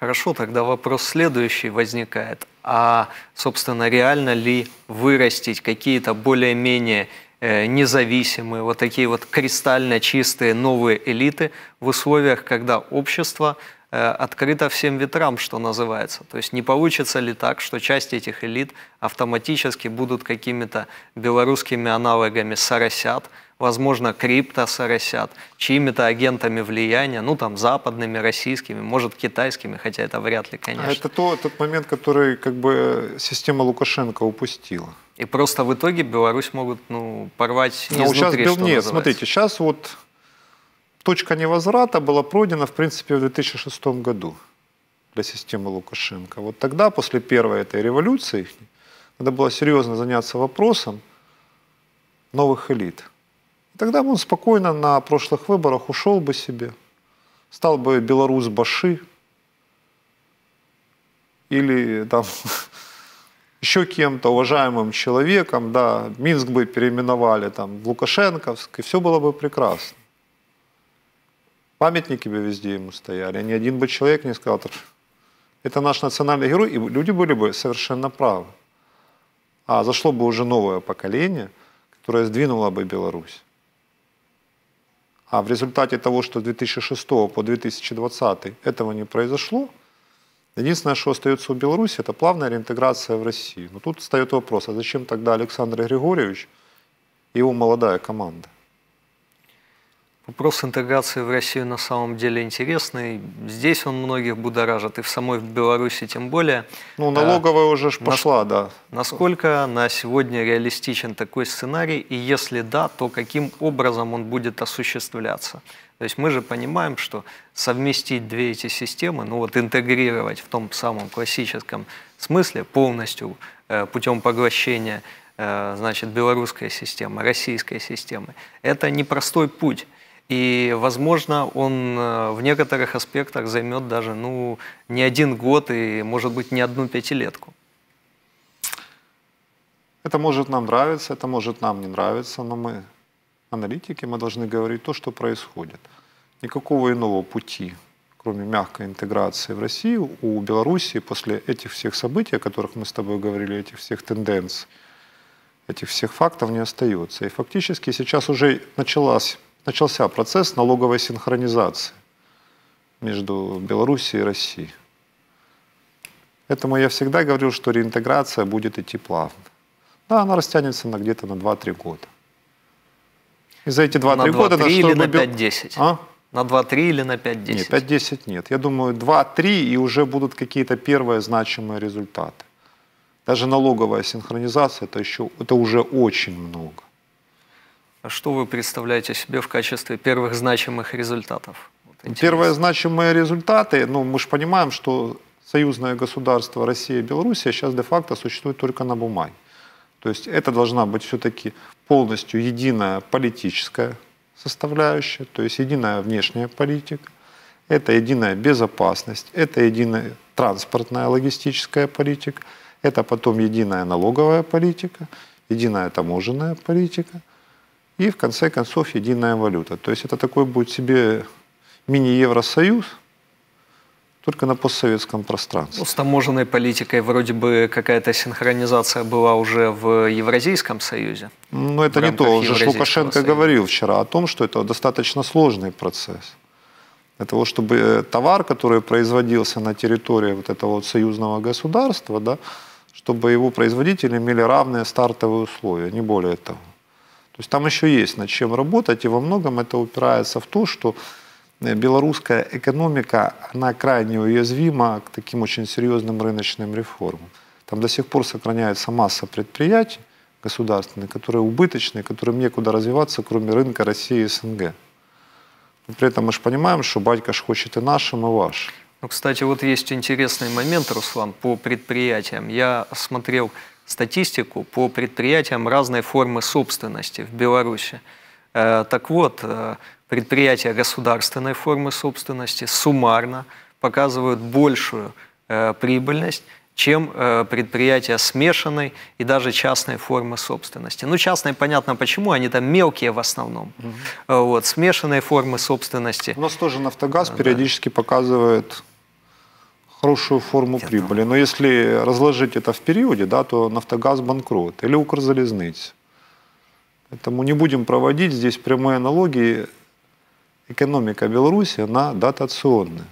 Хорошо, тогда вопрос следующий возникает. А, собственно, реально ли вырастить какие-то более-менее э, независимые, вот такие вот кристально чистые новые элиты в условиях, когда общество – Э, открыто всем ветрам, что называется. То есть не получится ли так, что часть этих элит автоматически будут какими-то белорусскими аналогами соросят, возможно, крипто-соросят, чьими-то агентами влияния, ну там западными, российскими, может китайскими, хотя это вряд ли, а конечно. А это то, тот момент, который как бы система Лукашенко упустила. И просто в итоге Беларусь могут ну, порвать Но ну, изнутри, сейчас, что Нет, называется. смотрите, сейчас вот точка невозврата была пройдена, в принципе, в 2006 году для системы Лукашенко. Вот тогда, после первой этой революции, надо было серьезно заняться вопросом новых элит. И тогда бы он спокойно на прошлых выборах ушел бы себе, стал бы белорус Баши или там еще кем-то, уважаемым человеком, да, Минск бы переименовали там в Лукашенковск, и все было бы прекрасно. Памятники бы везде ему стояли. Ни один бы человек не сказал, это наш национальный герой, и люди были бы совершенно правы. А зашло бы уже новое поколение, которое сдвинуло бы Беларусь. А в результате того, что с 2006 по 2020 этого не произошло, единственное, что остается у Беларуси, это плавная реинтеграция в Россию. Но тут встает вопрос, а зачем тогда Александр Григорьевич и его молодая команда? Вопрос интеграции в Россию на самом деле интересный. Здесь он многих будоражит, и в самой Беларуси тем более. Ну, налоговая а, уже ж пошла, нас, да. Насколько на сегодня реалистичен такой сценарий, и если да, то каким образом он будет осуществляться? То есть мы же понимаем, что совместить две эти системы, ну вот интегрировать в том самом классическом смысле полностью э, путем поглощения э, значит, белорусской системы, российской системы, это непростой путь. И, возможно, он э, в некоторых аспектах займет даже ну, не один год и, может быть, не одну пятилетку. Это может нам нравиться, это может нам не нравиться, но мы, аналитики, мы должны говорить то, что происходит. Никакого иного пути, кроме мягкой интеграции в Россию, у Беларуси после этих всех событий, о которых мы с тобой говорили, этих всех тенденций, этих всех фактов не остается. И фактически сейчас уже началась начался процесс налоговой синхронизации между Белоруссией и Россией. поэтому я всегда говорил, что реинтеграция будет идти плавно. Да, она растянется на где-то на 2-3 года. И за эти 2-3 года... На 2-3 а? или на 5-10? А? На 2-3 или на 5-10? Нет, 5-10 нет. Я думаю, 2-3 и уже будут какие-то первые значимые результаты. Даже налоговая синхронизация это еще это уже очень много что вы представляете себе в качестве первых значимых результатов? Вот Первые значимые результаты, ну, мы же понимаем, что союзное государство Россия и Белоруссия сейчас де-факто существует только на бумаге. То есть это должна быть все-таки полностью единая политическая составляющая, то есть единая внешняя политика, это единая безопасность, это единая транспортная логистическая политика, это потом единая налоговая политика, единая таможенная политика и в конце концов единая валюта. То есть это такой будет себе мини-Евросоюз, только на постсоветском пространстве. Ну, с таможенной политикой вроде бы какая-то синхронизация была уже в Евразийском Союзе. Но это не то. Он же Лукашенко Союза. говорил вчера о том, что это достаточно сложный процесс. Для того, чтобы э, товар, который производился на территории вот этого вот союзного государства, да, чтобы его производители имели равные стартовые условия, не более того. То есть там еще есть над чем работать, и во многом это упирается в то, что э, белорусская экономика, она крайне уязвима к таким очень серьезным рыночным реформам. Там до сих пор сохраняется масса предприятий государственных, которые убыточные, которым некуда развиваться, кроме рынка России и СНГ. Но при этом мы же понимаем, что батька ж хочет и нашим, и вашим. Ну, кстати, вот есть интересный момент, Руслан, по предприятиям. Я смотрел статистику по предприятиям разной формы собственности в Беларуси. Э, так вот, э, предприятия государственной формы собственности суммарно показывают большую э, прибыльность, чем предприятия смешанной и даже частной формы собственности. Ну, частные, понятно, почему, они там мелкие в основном. Угу. Вот, смешанные формы собственности. У нас тоже «Нафтогаз» да. периодически показывает хорошую форму Нет, прибыли. Но если разложить это в периоде, да, то «Нафтогаз» банкрот или «Укрзалезниц». Поэтому не будем проводить здесь прямые аналогии. Экономика Беларуси, она дотационная.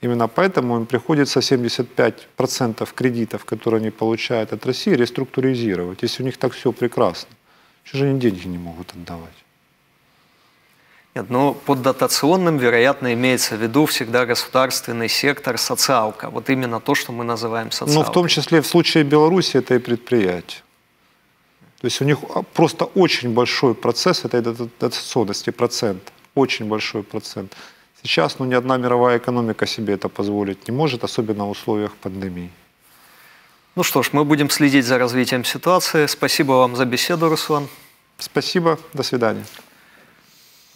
Именно поэтому им приходится 75% кредитов, которые они получают от России, реструктуризировать, если у них так все прекрасно. же они деньги не могут отдавать. Нет, но под дотационным, вероятно, имеется в виду всегда государственный сектор социалка. Вот именно то, что мы называем социалкой. Ну, в том числе в случае Беларуси это и предприятие. То есть у них просто очень большой процесс этой дотационности, процент. Очень большой процент. Сейчас ну, ни одна мировая экономика себе это позволить не может, особенно в условиях пандемии. Ну что ж, мы будем следить за развитием ситуации. Спасибо вам за беседу, Руслан. Спасибо, до свидания.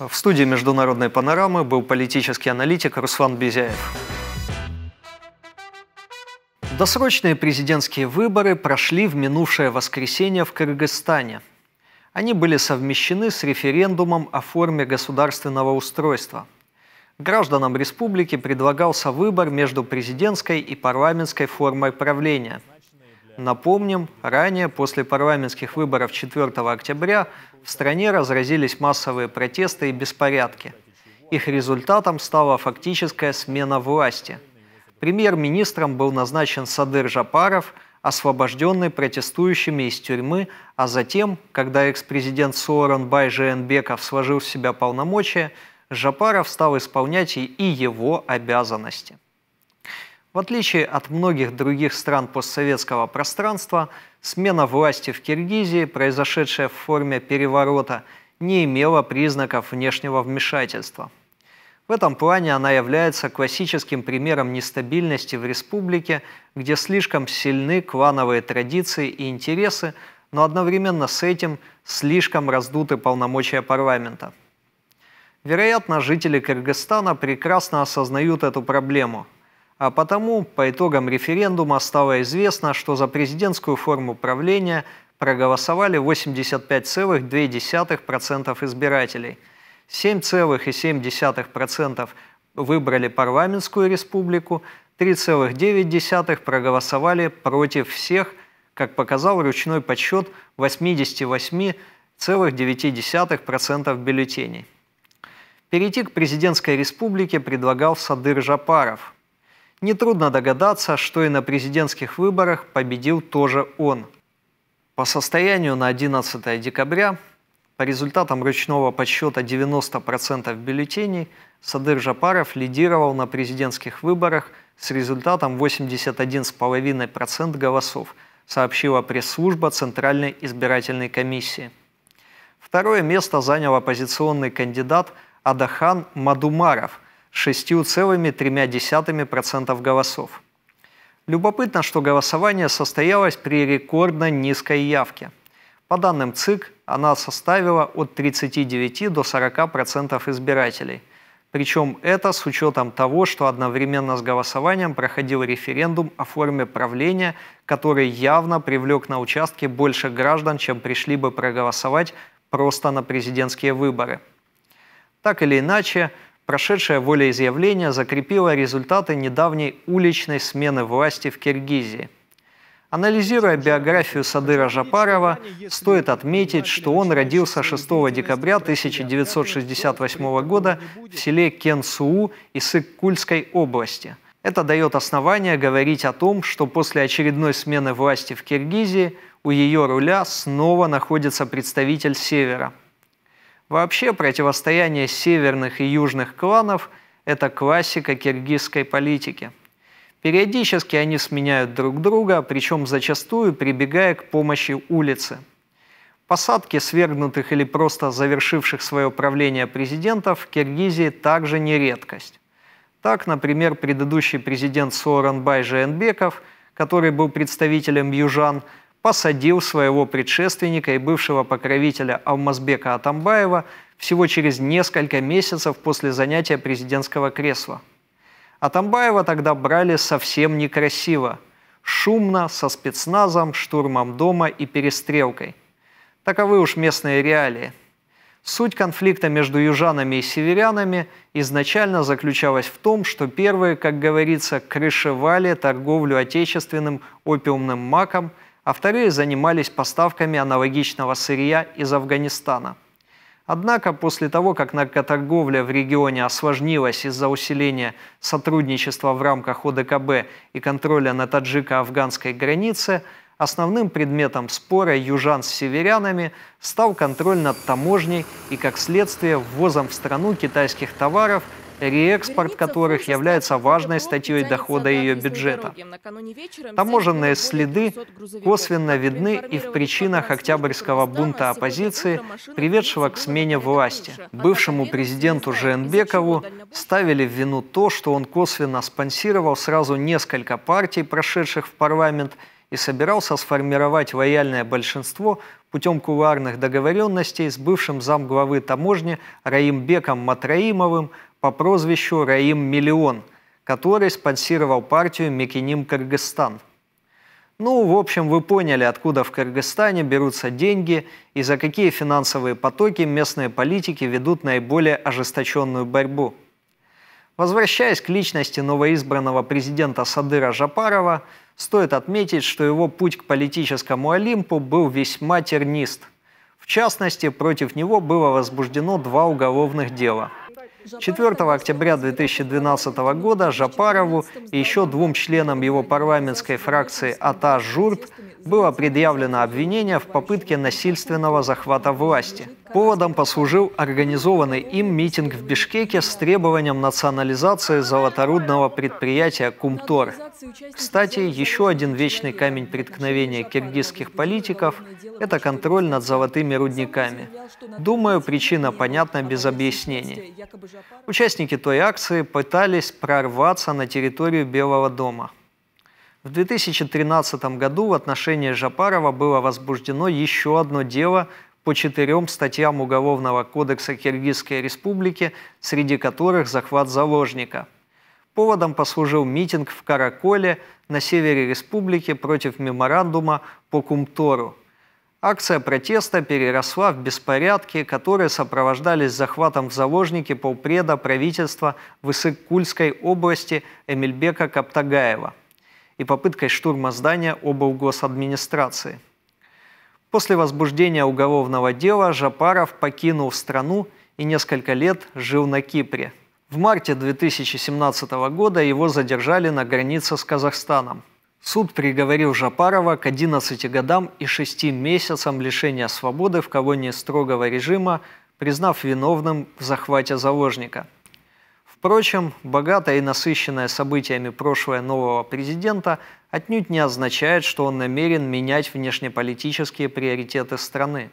В студии «Международной панорамы» был политический аналитик Руслан Безяев. Досрочные президентские выборы прошли в минувшее воскресенье в Кыргызстане. Они были совмещены с референдумом о форме государственного устройства. Гражданам республики предлагался выбор между президентской и парламентской формой правления – Напомним, ранее, после парламентских выборов 4 октября, в стране разразились массовые протесты и беспорядки. Их результатом стала фактическая смена власти. Премьер-министром был назначен Садыр Жапаров, освобожденный протестующими из тюрьмы, а затем, когда экс-президент Суоран Байжиенбеков сложил в себя полномочия, Жапаров стал исполнять и его обязанности. В отличие от многих других стран постсоветского пространства, смена власти в Киргизии, произошедшая в форме переворота, не имела признаков внешнего вмешательства. В этом плане она является классическим примером нестабильности в республике, где слишком сильны клановые традиции и интересы, но одновременно с этим слишком раздуты полномочия парламента. Вероятно, жители Кыргызстана прекрасно осознают эту проблему – а потому по итогам референдума стало известно, что за президентскую форму правления проголосовали 85,2% избирателей. 7,7% выбрали парламентскую республику, 3,9% проголосовали против всех, как показал ручной подсчет 88,9% бюллетеней. Перейти к президентской республике предлагал Садыр Жапаров – Нетрудно догадаться, что и на президентских выборах победил тоже он. По состоянию на 11 декабря, по результатам ручного подсчета 90% бюллетеней, Садыр Жапаров лидировал на президентских выборах с результатом 81,5% голосов, сообщила пресс-служба Центральной избирательной комиссии. Второе место занял оппозиционный кандидат Адахан Мадумаров – 6,3% голосов. Любопытно, что голосование состоялось при рекордно низкой явке. По данным ЦИК, она составила от 39 до 40% избирателей. Причем это с учетом того, что одновременно с голосованием проходил референдум о форме правления, который явно привлек на участки больше граждан, чем пришли бы проголосовать просто на президентские выборы. Так или иначе, Прошедшее волеизъявление закрепило результаты недавней уличной смены власти в Киргизии. Анализируя биографию Садыра Жапарова, стоит отметить, что он родился 6 декабря 1968 года в селе Кенсуу Иссык-Кульской области. Это дает основание говорить о том, что после очередной смены власти в Киргизии у ее руля снова находится представитель Севера – Вообще противостояние северных и южных кланов – это классика киргизской политики. Периодически они сменяют друг друга, причем зачастую прибегая к помощи улицы. Посадки свергнутых или просто завершивших свое правление президентов в Киргизии также не редкость. Так, например, предыдущий президент Суоранбай Жиенбеков, который был представителем южан – посадил своего предшественника и бывшего покровителя Алмазбека Атамбаева всего через несколько месяцев после занятия президентского кресла. Атамбаева тогда брали совсем некрасиво, шумно, со спецназом, штурмом дома и перестрелкой. Таковы уж местные реалии. Суть конфликта между южанами и северянами изначально заключалась в том, что первые, как говорится, крышевали торговлю отечественным опиумным маком – а вторые занимались поставками аналогичного сырья из Афганистана. Однако после того, как наркоторговля в регионе осложнилась из-за усиления сотрудничества в рамках ОДКБ и контроля на таджико-афганской границе, основным предметом спора южан с северянами стал контроль над таможней и, как следствие, ввозом в страну китайских товаров – реэкспорт которых является важной статьей дохода ее бюджета. Таможенные следы косвенно видны и в причинах октябрьского бунта оппозиции, приведшего к смене власти. Бывшему президенту Женбекову ставили в вину то, что он косвенно спонсировал сразу несколько партий, прошедших в парламент, и собирался сформировать лояльное большинство путем кулуарных договоренностей с бывшим замглавы таможни Раимбеком Матраимовым по прозвищу Раим Миллион, который спонсировал партию «Мекиним Кыргызстан». Ну, в общем, вы поняли, откуда в Кыргызстане берутся деньги и за какие финансовые потоки местные политики ведут наиболее ожесточенную борьбу. Возвращаясь к личности новоизбранного президента Садыра Жапарова, стоит отметить, что его путь к политическому Олимпу был весьма тернист. В частности, против него было возбуждено два уголовных дела – 4 октября 2012 года Жапарову и еще двум членам его парламентской фракции АТА «Журт» было предъявлено обвинение в попытке насильственного захвата власти – Поводом послужил организованный им митинг в Бишкеке с требованием национализации золоторудного предприятия «Кумтор». Кстати, еще один вечный камень преткновения киргизских политиков – это контроль над золотыми рудниками. Думаю, причина понятна без объяснений. Участники той акции пытались прорваться на территорию Белого дома. В 2013 году в отношении Жапарова было возбуждено еще одно дело – по четырем статьям Уголовного кодекса Киргизской республики, среди которых захват заложника. Поводом послужил митинг в Караколе на севере республики против меморандума по Кумтору. Акция протеста переросла в беспорядки, которые сопровождались захватом в заложники полпреда правительства высык области Эмильбека Каптагаева и попыткой штурма здания облгосадминистрации. администрации. После возбуждения уголовного дела Жапаров покинул страну и несколько лет жил на Кипре. В марте 2017 года его задержали на границе с Казахстаном. Суд приговорил Жапарова к 11 годам и 6 месяцам лишения свободы в колонии строгого режима, признав виновным в захвате заложника – Впрочем, богатое и насыщенное событиями прошлое нового президента отнюдь не означает, что он намерен менять внешнеполитические приоритеты страны.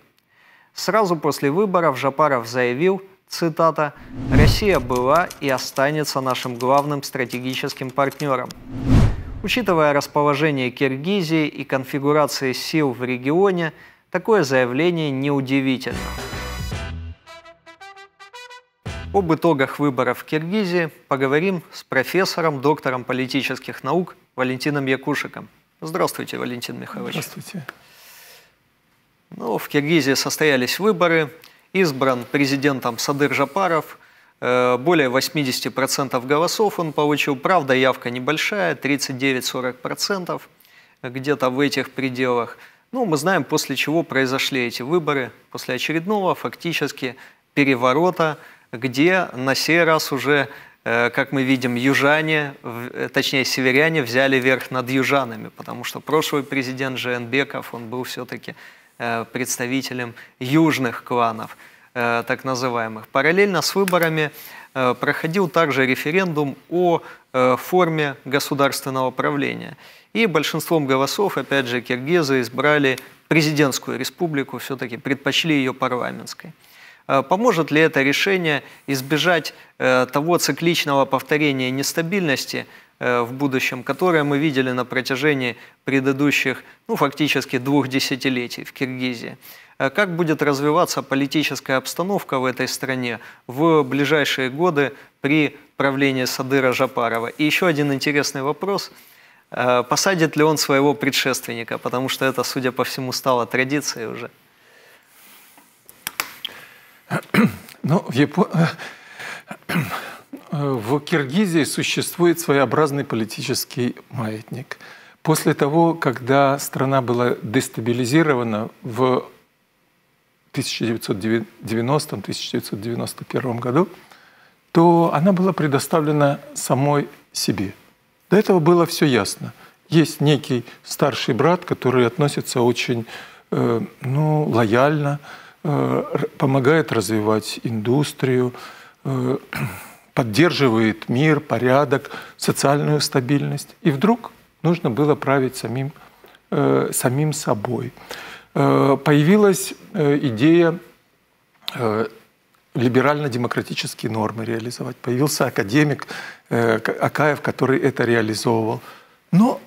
Сразу после выборов Жапаров заявил, цитата, «Россия была и останется нашим главным стратегическим партнером». Учитывая расположение Киргизии и конфигурации сил в регионе, такое заявление неудивительно. Об итогах выборов в Киргизии поговорим с профессором, доктором политических наук Валентином Якушиком. Здравствуйте, Валентин Михайлович. Здравствуйте. Ну, в Киргизии состоялись выборы. Избран президентом Садыр Жапаров. Э, более 80% голосов он получил. Правда, явка небольшая, 39-40%, где-то в этих пределах. Ну, мы знаем, после чего произошли эти выборы. После очередного фактически переворота – где на сей раз уже, э, как мы видим, южане, э, точнее северяне взяли верх над южанами, потому что прошлый президент Женбеков он был все-таки э, представителем южных кланов, так называемых. Параллельно с выборами проходил также референдум о форме государственного правления. И большинством голосов, опять же, киргизы избрали президентскую республику, все-таки предпочли ее парламентской. Э, поможет ли это решение избежать э, того цикличного повторения нестабильности э, в будущем, которое мы видели на протяжении предыдущих, ну, фактически двух десятилетий в Киргизии? Как будет развиваться политическая обстановка в этой стране в ближайшие годы при правлении Садыра Жапарова? И еще один интересный вопрос – Посадит ли он своего предшественника, потому что это, судя по всему, стало традицией уже. Ну, в, Япо... Э, э, в Киргизии существует своеобразный политический маятник. После того, когда страна была дестабилизирована в 1990-1991 году, то она была предоставлена самой себе. До этого было все ясно. Есть некий старший брат, который относится очень э, ну, лояльно, Э, помогает развивать индустрию, э, поддерживает мир, порядок, социальную стабильность. И вдруг нужно было править самим, э, самим собой. Появилась идея либерально-демократические нормы реализовать. Появился академик Акаев, который это реализовывал. Но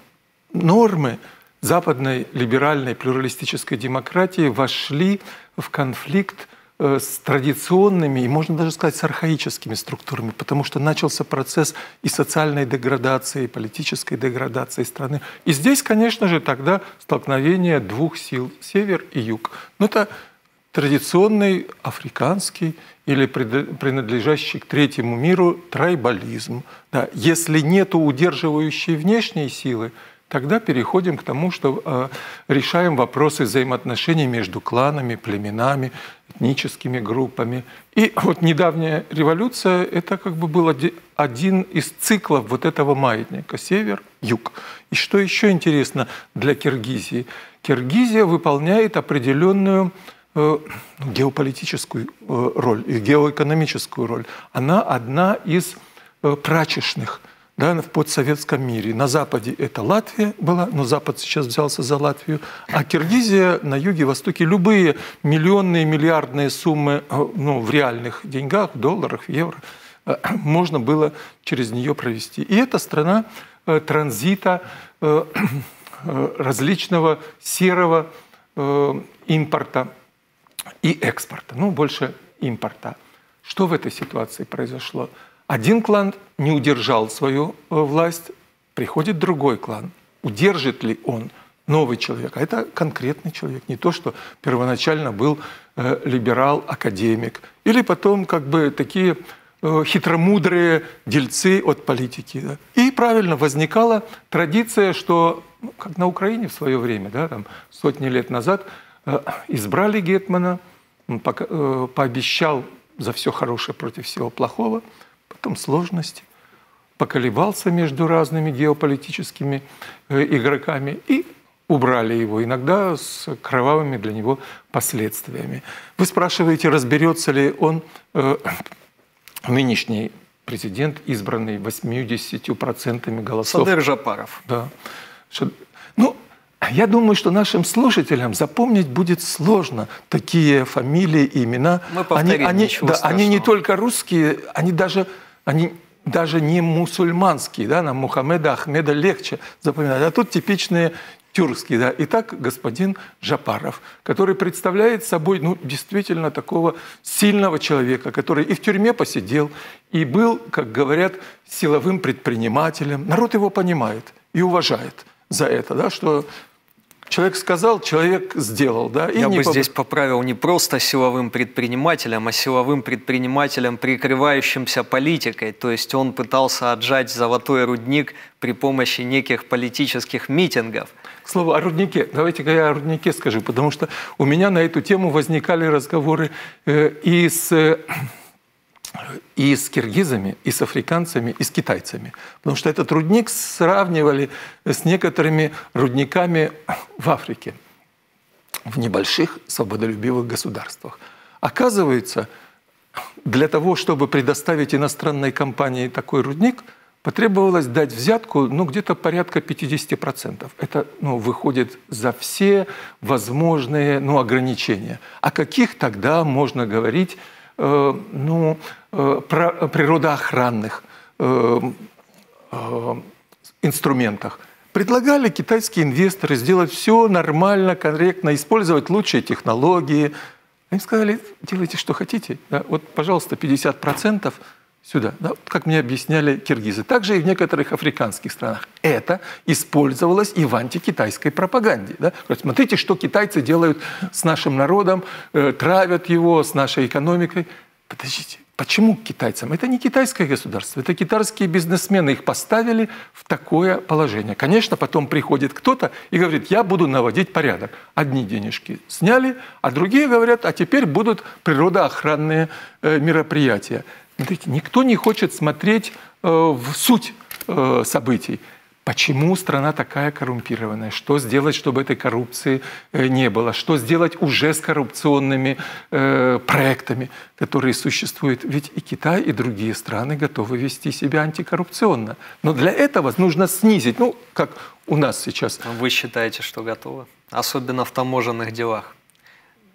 нормы западной либеральной плюралистической демократии вошли в конфликт э, с традиционными и, можно даже сказать, с архаическими структурами, потому что начался процесс и социальной деградации, и политической деградации страны. И здесь, конечно же, тогда столкновение двух сил – север и юг. Но это традиционный африканский или принадлежащий к третьему миру трайбализм. Да, если нет удерживающей внешней силы – Тогда переходим к тому, что э, решаем вопросы взаимоотношений между кланами, племенами, этническими группами. И вот недавняя революция – это как бы был один из циклов вот этого маятника – север, юг. И что еще интересно для Киргизии? Киргизия выполняет определенную э, ну, геополитическую э, роль и э, геоэкономическую роль. Она одна из прачечных – да, в подсоветском мире. На западе это Латвия была, но Запад сейчас взялся за Латвию, а Киргизия на юге востоке любые миллионные, миллиардные суммы э, ну, в реальных деньгах, долларах, евро э, можно было через нее провести. И эта страна э, транзита различного серого импорта и экспорта, ну больше импорта. Что в этой ситуации произошло? Один клан не удержал свою э, власть, приходит другой клан. Удержит ли он новый человек? А это конкретный человек, не то, что первоначально был э, либерал, академик. Или потом как бы такие э, хитромудрые дельцы от политики. И правильно возникала традиция, что, ну, как на Украине в свое время, да, там, сотни лет назад, избрали Гетмана, пообещал за все хорошее против всего плохого – там сложности, поколебался между разными геополитическими э, игроками и убрали его, иногда с кровавыми для него последствиями. Вы спрашиваете, разберется ли он э, нынешний президент, избранный 80% голосов. Садыр Жапаров. Да. Ну, я думаю, что нашим слушателям запомнить будет сложно такие фамилии и имена. Мы повторим, они, они, да, страшного. они не только русские, они даже они даже не мусульманские, да, нам Мухаммеда Ахмеда легче запоминать. А тут типичные тюркский, да. Итак, господин Жапаров, который представляет собой, ну, действительно такого сильного человека, который и в тюрьме посидел, и был, как говорят, силовым предпринимателем. Народ его понимает и уважает за это, да, что Человек сказал, человек сделал. Да? И Я бы поб... здесь поправил не просто силовым предпринимателем, а силовым предпринимателем, прикрывающимся политикой. То есть он пытался отжать золотой рудник при помощи неких политических митингов. К слову, о руднике. Давайте-ка я о руднике скажу, потому что у меня на эту тему возникали разговоры э, и с... Э, и с киргизами, и с африканцами, и с китайцами. Потому что этот рудник сравнивали с некоторыми рудниками в Африке, в небольших свободолюбивых государствах. Оказывается, для того, чтобы предоставить иностранной компании такой рудник, потребовалось дать взятку ну, где-то порядка 50%. Это ну, выходит за все возможные ну, ограничения. О каких тогда можно говорить Э, ну, э, э, природоохранных инструментах. Предлагали китайские инвесторы сделать все нормально, корректно, использовать лучшие технологии. Они сказали, делайте, что хотите. Да, вот, пожалуйста, 50% сюда, да, как мне объясняли киргизы. Также и в некоторых африканских странах. Это использовалось и в антикитайской пропаганде. Да? Смотрите, что китайцы делают с нашим народом, э, травят его, с нашей экономикой. Подождите, почему китайцам? Это не китайское государство, это китайские бизнесмены. Их поставили в такое положение. Конечно, потом приходит кто-то и говорит, я буду наводить порядок. Одни денежки сняли, а другие говорят, а теперь будут природоохранные э, мероприятия. Смотрите, никто не хочет смотреть э, в суть э, событий. Почему страна такая коррумпированная? Что сделать, чтобы этой коррупции э, не было? Что сделать уже с коррупционными э, проектами, которые существуют? Ведь и Китай, и другие страны готовы вести себя антикоррупционно. Но для этого нужно снизить, ну, как у нас сейчас. Вы считаете, что готовы? Особенно в таможенных делах.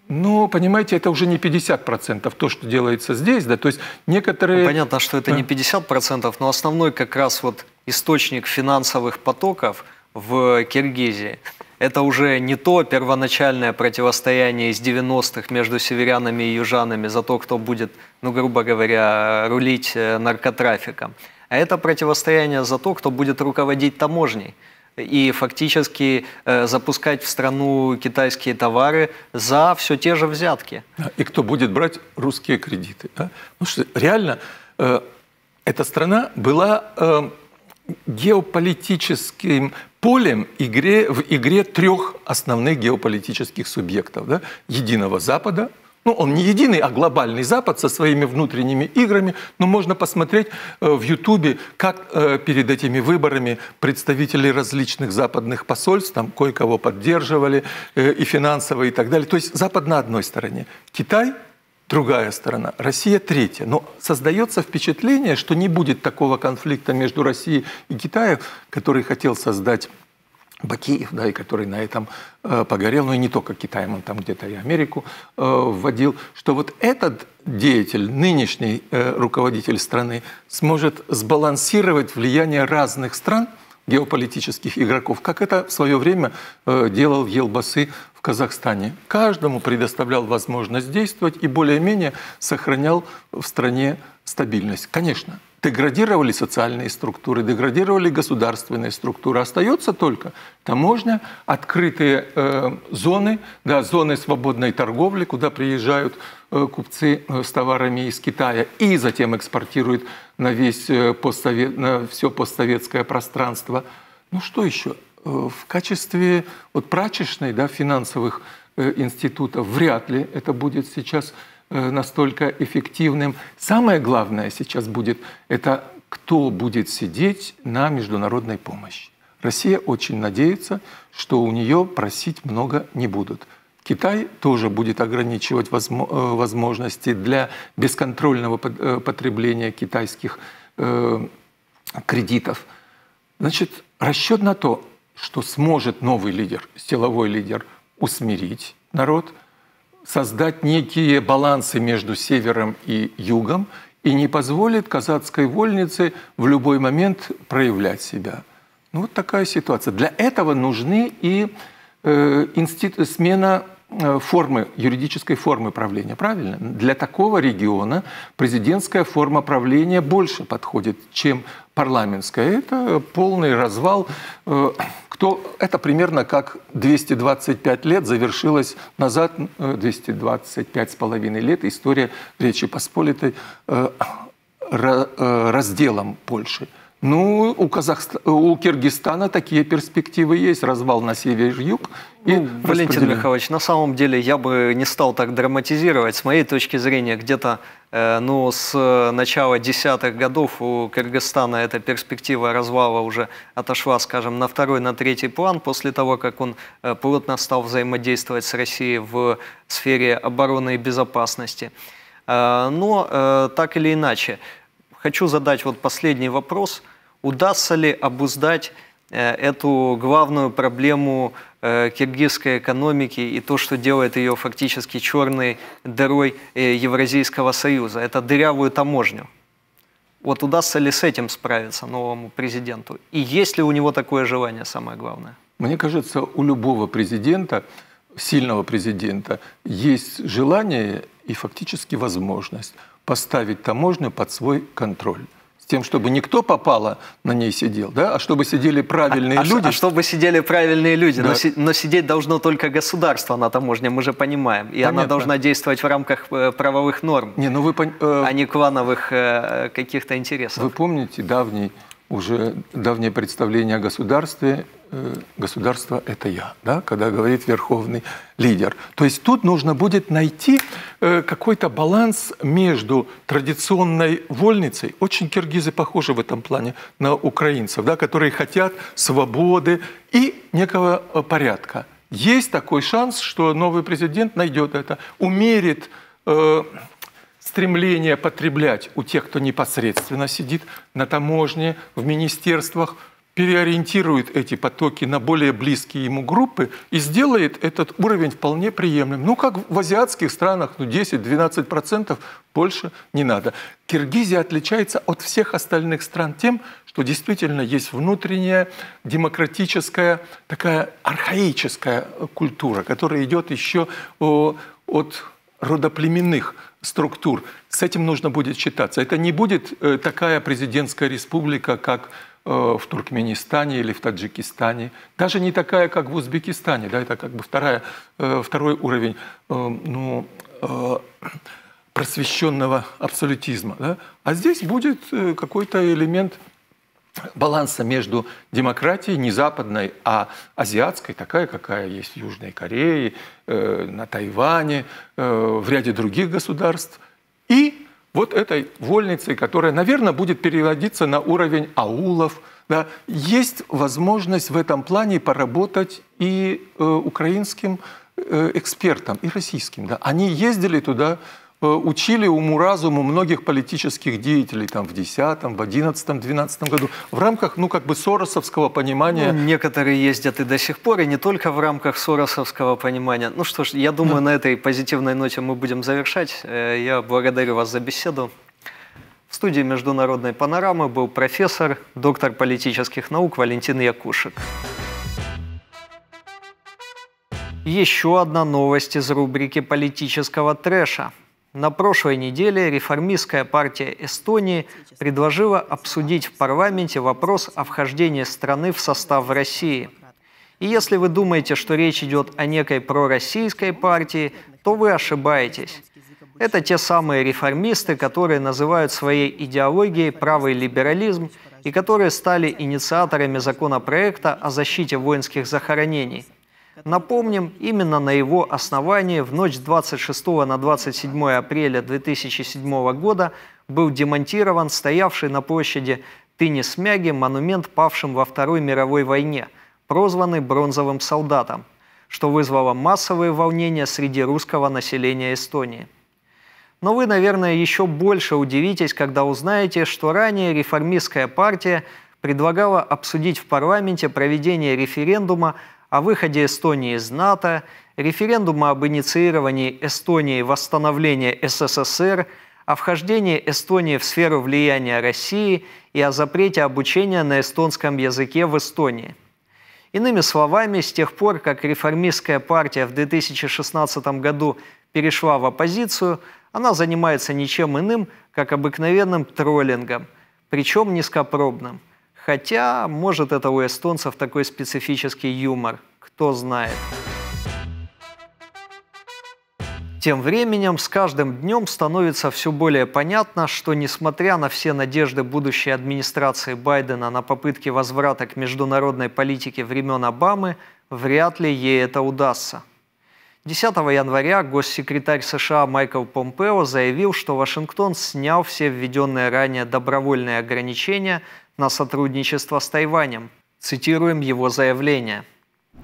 Ну, понимаете, это уже не 50% то, что делается здесь, да, то есть некоторые... Ну, понятно, что это не 50%, но основной как раз вот источник финансовых потоков в Киргизии это уже не то первоначальное противостояние из 90-х между северянами и южанами за то, кто будет, ну, грубо говоря, рулить э, наркотрафиком. А это противостояние за то, кто будет руководить таможней и фактически э, запускать в страну китайские товары за все те же взятки. И кто будет брать русские кредиты? Да? Потому ну, что реально э, эта страна была э, геополитическим полем игре, в игре трех основных геополитических субъектов. Да? Единого Запада – ну, он не единый, а глобальный Запад со своими внутренними играми. Но можно посмотреть э, в Ютубе, как э, перед этими выборами представители различных западных посольств, там кое-кого поддерживали, э, и финансовые и так далее. То есть Запад на одной стороне, Китай другая сторона, Россия третья. Но создается впечатление, что не будет такого конфликта между Россией и Китаем, который хотел создать Бакиев, да, и который на этом э, погорел, но ну, и не только Китаем, он там где-то и Америку э, вводил, что вот этот деятель, нынешний э, руководитель страны, сможет сбалансировать влияние разных стран, геополитических игроков, как это в свое время э, делал Елбасы Казахстане, каждому предоставлял возможность действовать и более-менее сохранял в стране стабильность. Конечно, деградировали социальные структуры, деградировали государственные структуры. Остается только таможня, открытые э, зоны, да, зоны свободной торговли, куда приезжают э, купцы э, с товарами из Китая и затем экспортируют на, весь, э, постсовет, на все постсоветское пространство. Ну что еще? Э, в качестве вот прачечной да, финансовых э, институтов вряд ли это будет сейчас э, настолько эффективным. Самое главное сейчас будет это кто будет сидеть на международной помощи. Россия очень надеется, что у нее просить много не будут. Китай тоже будет ограничивать возможности для бесконтрольного потребления китайских кредитов. Значит, расчет на то, что сможет новый лидер, силовой лидер, усмирить народ, создать некие балансы между севером и югом и не позволит казацкой вольнице в любой момент проявлять себя. Ну вот такая ситуация. Для этого нужны и э, институт, смена э, формы, юридической формы правления, правильно? Для такого региона президентская форма правления больше подходит, чем парламентская. Это полный развал э, кто, это примерно как 225 лет завершилась назад, 225 э, с половиной лет история Речи Посполитой э, э, разделом Польши. Ну, у, Казахст... у Киргизстана такие перспективы есть. Развал на север и юг. И ну, Валентин Михайлович, на самом деле я бы не стал так драматизировать. С моей точки зрения, где-то э, ну, с э, начала десятых годов у Кыргызстана эта перспектива развала уже отошла, скажем, на второй, на третий план, после того, как он э, плотно стал взаимодействовать с Россией в сфере обороны и безопасности. Э, но э, так или иначе, хочу задать вот последний вопрос. Удастся ли обуздать э, эту главную проблему э, киргизской экономики и то, что делает ее фактически черной дырой э, Евразийского союза. Это дырявую таможню. Вот удастся ли с этим справиться новому президенту? И есть ли у него такое желание, самое главное? Мне кажется, у любого президента, сильного президента, есть желание и фактически возможность поставить таможню под свой контроль с тем, чтобы никто попало на ней сидел, да, а чтобы сидели правильные а, а люди. А чтобы сидели правильные люди, да. но, си, но сидеть должно только государство на таможне, мы же понимаем, и Понятно. она должна действовать в рамках э, правовых норм, не, ну вы пон... Э, а не клановых э, каких-то интересов. Вы помните давний уже давнее представление о государстве Э, государство – это я, да, когда говорит верховный лидер. То есть тут нужно будет найти э, какой-то баланс между традиционной вольницей, очень киргизы похожи в этом плане на украинцев, да, которые хотят свободы и некого э, порядка. Есть такой шанс, что новый президент найдет это, умерит э, стремление потреблять у тех, кто непосредственно сидит на таможне, в министерствах – переориентирует эти потоки на более близкие ему группы и сделает этот уровень вполне приемлемым. Ну, как в азиатских странах, ну, 10-12% больше не надо. Киргизия отличается от всех остальных стран тем, что действительно есть внутренняя демократическая, такая архаическая культура, которая идет еще от родоплеменных структур. С этим нужно будет считаться. Это не будет э, такая президентская республика, как Э, в Туркменистане или в Таджикистане, даже не такая, как в Узбекистане, да, это как бы вторая, э, второй уровень э, ну, просвещенного абсолютизма. Да? А здесь будет какой-то элемент баланса между демократией не западной, а азиатской, такая, какая есть в Южной Корее, на Тайване, в ряде других государств, и вот этой вольницы, которая, наверное, будет переводиться на уровень аулов. Да, есть возможность в этом плане поработать и э, украинским э, экспертам, и российским. Да. Они ездили туда Э, учили уму-разуму многих политических деятелей там, в 10, в 11, 12 году в рамках, ну, как бы соросовского понимания. Ну, некоторые ездят и до сих пор, и не только в рамках соросовского понимания. Ну что ж, я думаю, ну. на этой позитивной ноте мы будем завершать. Э, я благодарю вас за беседу. В студии международной панорамы был профессор, доктор политических наук Валентин Якушек. Еще одна новость из рубрики политического трэша – на прошлой неделе реформистская партия Эстонии предложила обсудить в парламенте вопрос о вхождении страны в состав России. И если вы думаете, что речь идет о некой пророссийской партии, то вы ошибаетесь. Это те самые реформисты, которые называют своей идеологией правый либерализм и которые стали инициаторами законопроекта о защите воинских захоронений – Напомним, именно на его основании в ночь с 26 на 27 апреля 2007 года был демонтирован стоявший на площади тынис монумент павшим во Второй мировой войне, прозванный «Бронзовым солдатом», что вызвало массовые волнения среди русского населения Эстонии. Но вы, наверное, еще больше удивитесь, когда узнаете, что ранее реформистская партия предлагала обсудить в парламенте проведение референдума о выходе Эстонии из НАТО, референдума об инициировании Эстонии восстановления СССР, о вхождении Эстонии в сферу влияния России и о запрете обучения на эстонском языке в Эстонии. Иными словами, с тех пор, как реформистская партия в 2016 году перешла в оппозицию, она занимается ничем иным, как обыкновенным троллингом, причем низкопробным. Хотя, может, это у эстонцев такой специфический юмор, кто знает. Тем временем, с каждым днем становится все более понятно, что несмотря на все надежды будущей администрации Байдена на попытки возврата к международной политике времен Обамы, вряд ли ей это удастся. 10 января госсекретарь США Майкл Помпео заявил, что Вашингтон снял все введенные ранее добровольные ограничения на сотрудничество с Тайванем. Цитируем его заявление.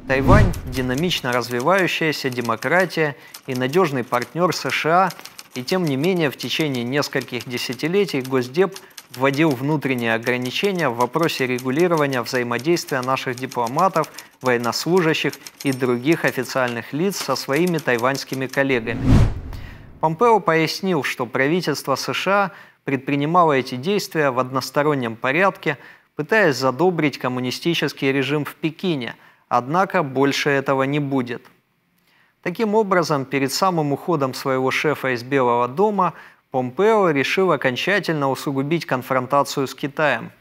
Тайвань – динамично развивающаяся демократия и надежный партнер США, и тем не менее в течение нескольких десятилетий Госдеп вводил внутренние ограничения в вопросе регулирования взаимодействия наших дипломатов, военнослужащих и других официальных лиц со своими тайваньскими коллегами. Помпео пояснил, что правительство США предпринимала эти действия в одностороннем порядке, пытаясь задобрить коммунистический режим в Пекине, однако больше этого не будет. Таким образом, перед самым уходом своего шефа из Белого дома Помпео решил окончательно усугубить конфронтацию с Китаем.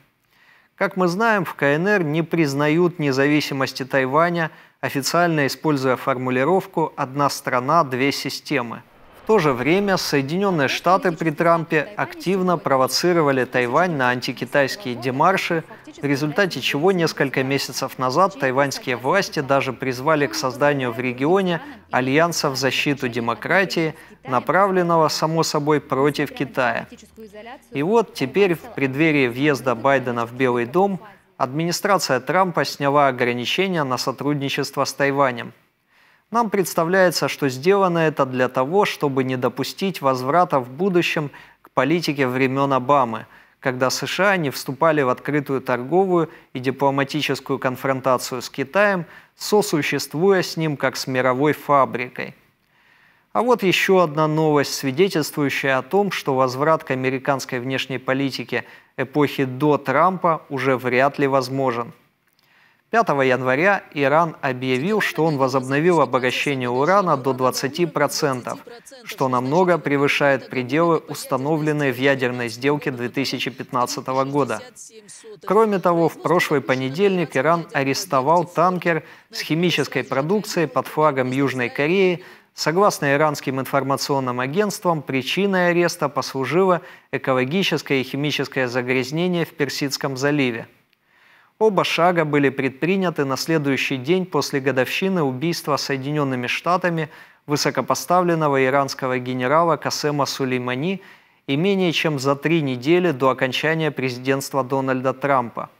Как мы знаем, в КНР не признают независимости Тайваня, официально используя формулировку «одна страна, две системы». В то же время Соединенные Штаты при Трампе активно провоцировали Тайвань на антикитайские демарши, в результате чего несколько месяцев назад тайваньские власти даже призвали к созданию в регионе альянса в защиту демократии, направленного, само собой, против Китая. И вот теперь, в преддверии въезда Байдена в Белый дом, администрация Трампа сняла ограничения на сотрудничество с Тайванем – нам представляется, что сделано это для того, чтобы не допустить возврата в будущем к политике времен Обамы, когда США не вступали в открытую торговую и дипломатическую конфронтацию с Китаем, сосуществуя с ним как с мировой фабрикой. А вот еще одна новость, свидетельствующая о том, что возврат к американской внешней политике эпохи до Трампа уже вряд ли возможен – 5 января Иран объявил, что он возобновил обогащение урана до 20%, что намного превышает пределы, установленные в ядерной сделке 2015 года. Кроме того, в прошлый понедельник Иран арестовал танкер с химической продукцией под флагом Южной Кореи, Согласно иранским информационным агентствам, причиной ареста послужило экологическое и химическое загрязнение в Персидском заливе. Оба шага были предприняты на следующий день после годовщины убийства Соединенными Штатами высокопоставленного иранского генерала Касема Сулеймани и менее чем за три недели до окончания президентства Дональда Трампа.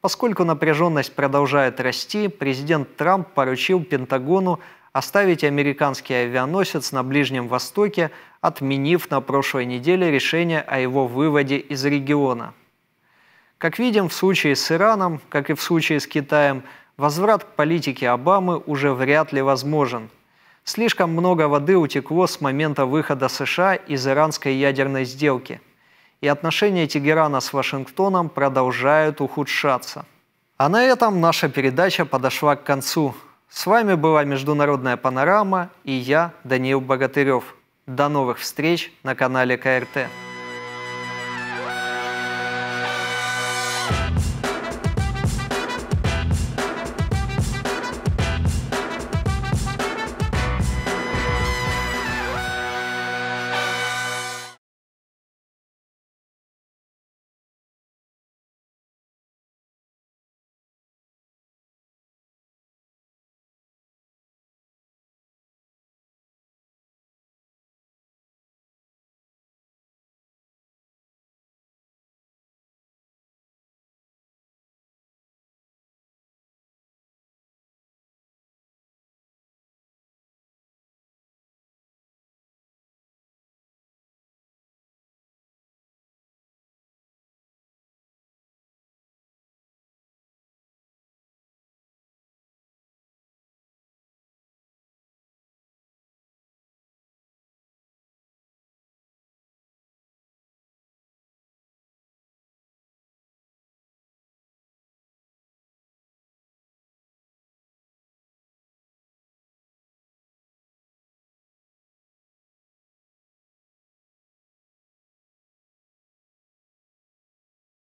Поскольку напряженность продолжает расти, президент Трамп поручил Пентагону оставить американский авианосец на Ближнем Востоке, отменив на прошлой неделе решение о его выводе из региона. Как видим, в случае с Ираном, как и в случае с Китаем, возврат к политике Обамы уже вряд ли возможен. Слишком много воды утекло с момента выхода США из иранской ядерной сделки, и отношения Тегерана с Вашингтоном продолжают ухудшаться. А на этом наша передача подошла к концу. С вами была «Международная панорама» и я, Даниил Богатырев. До новых встреч на канале КРТ.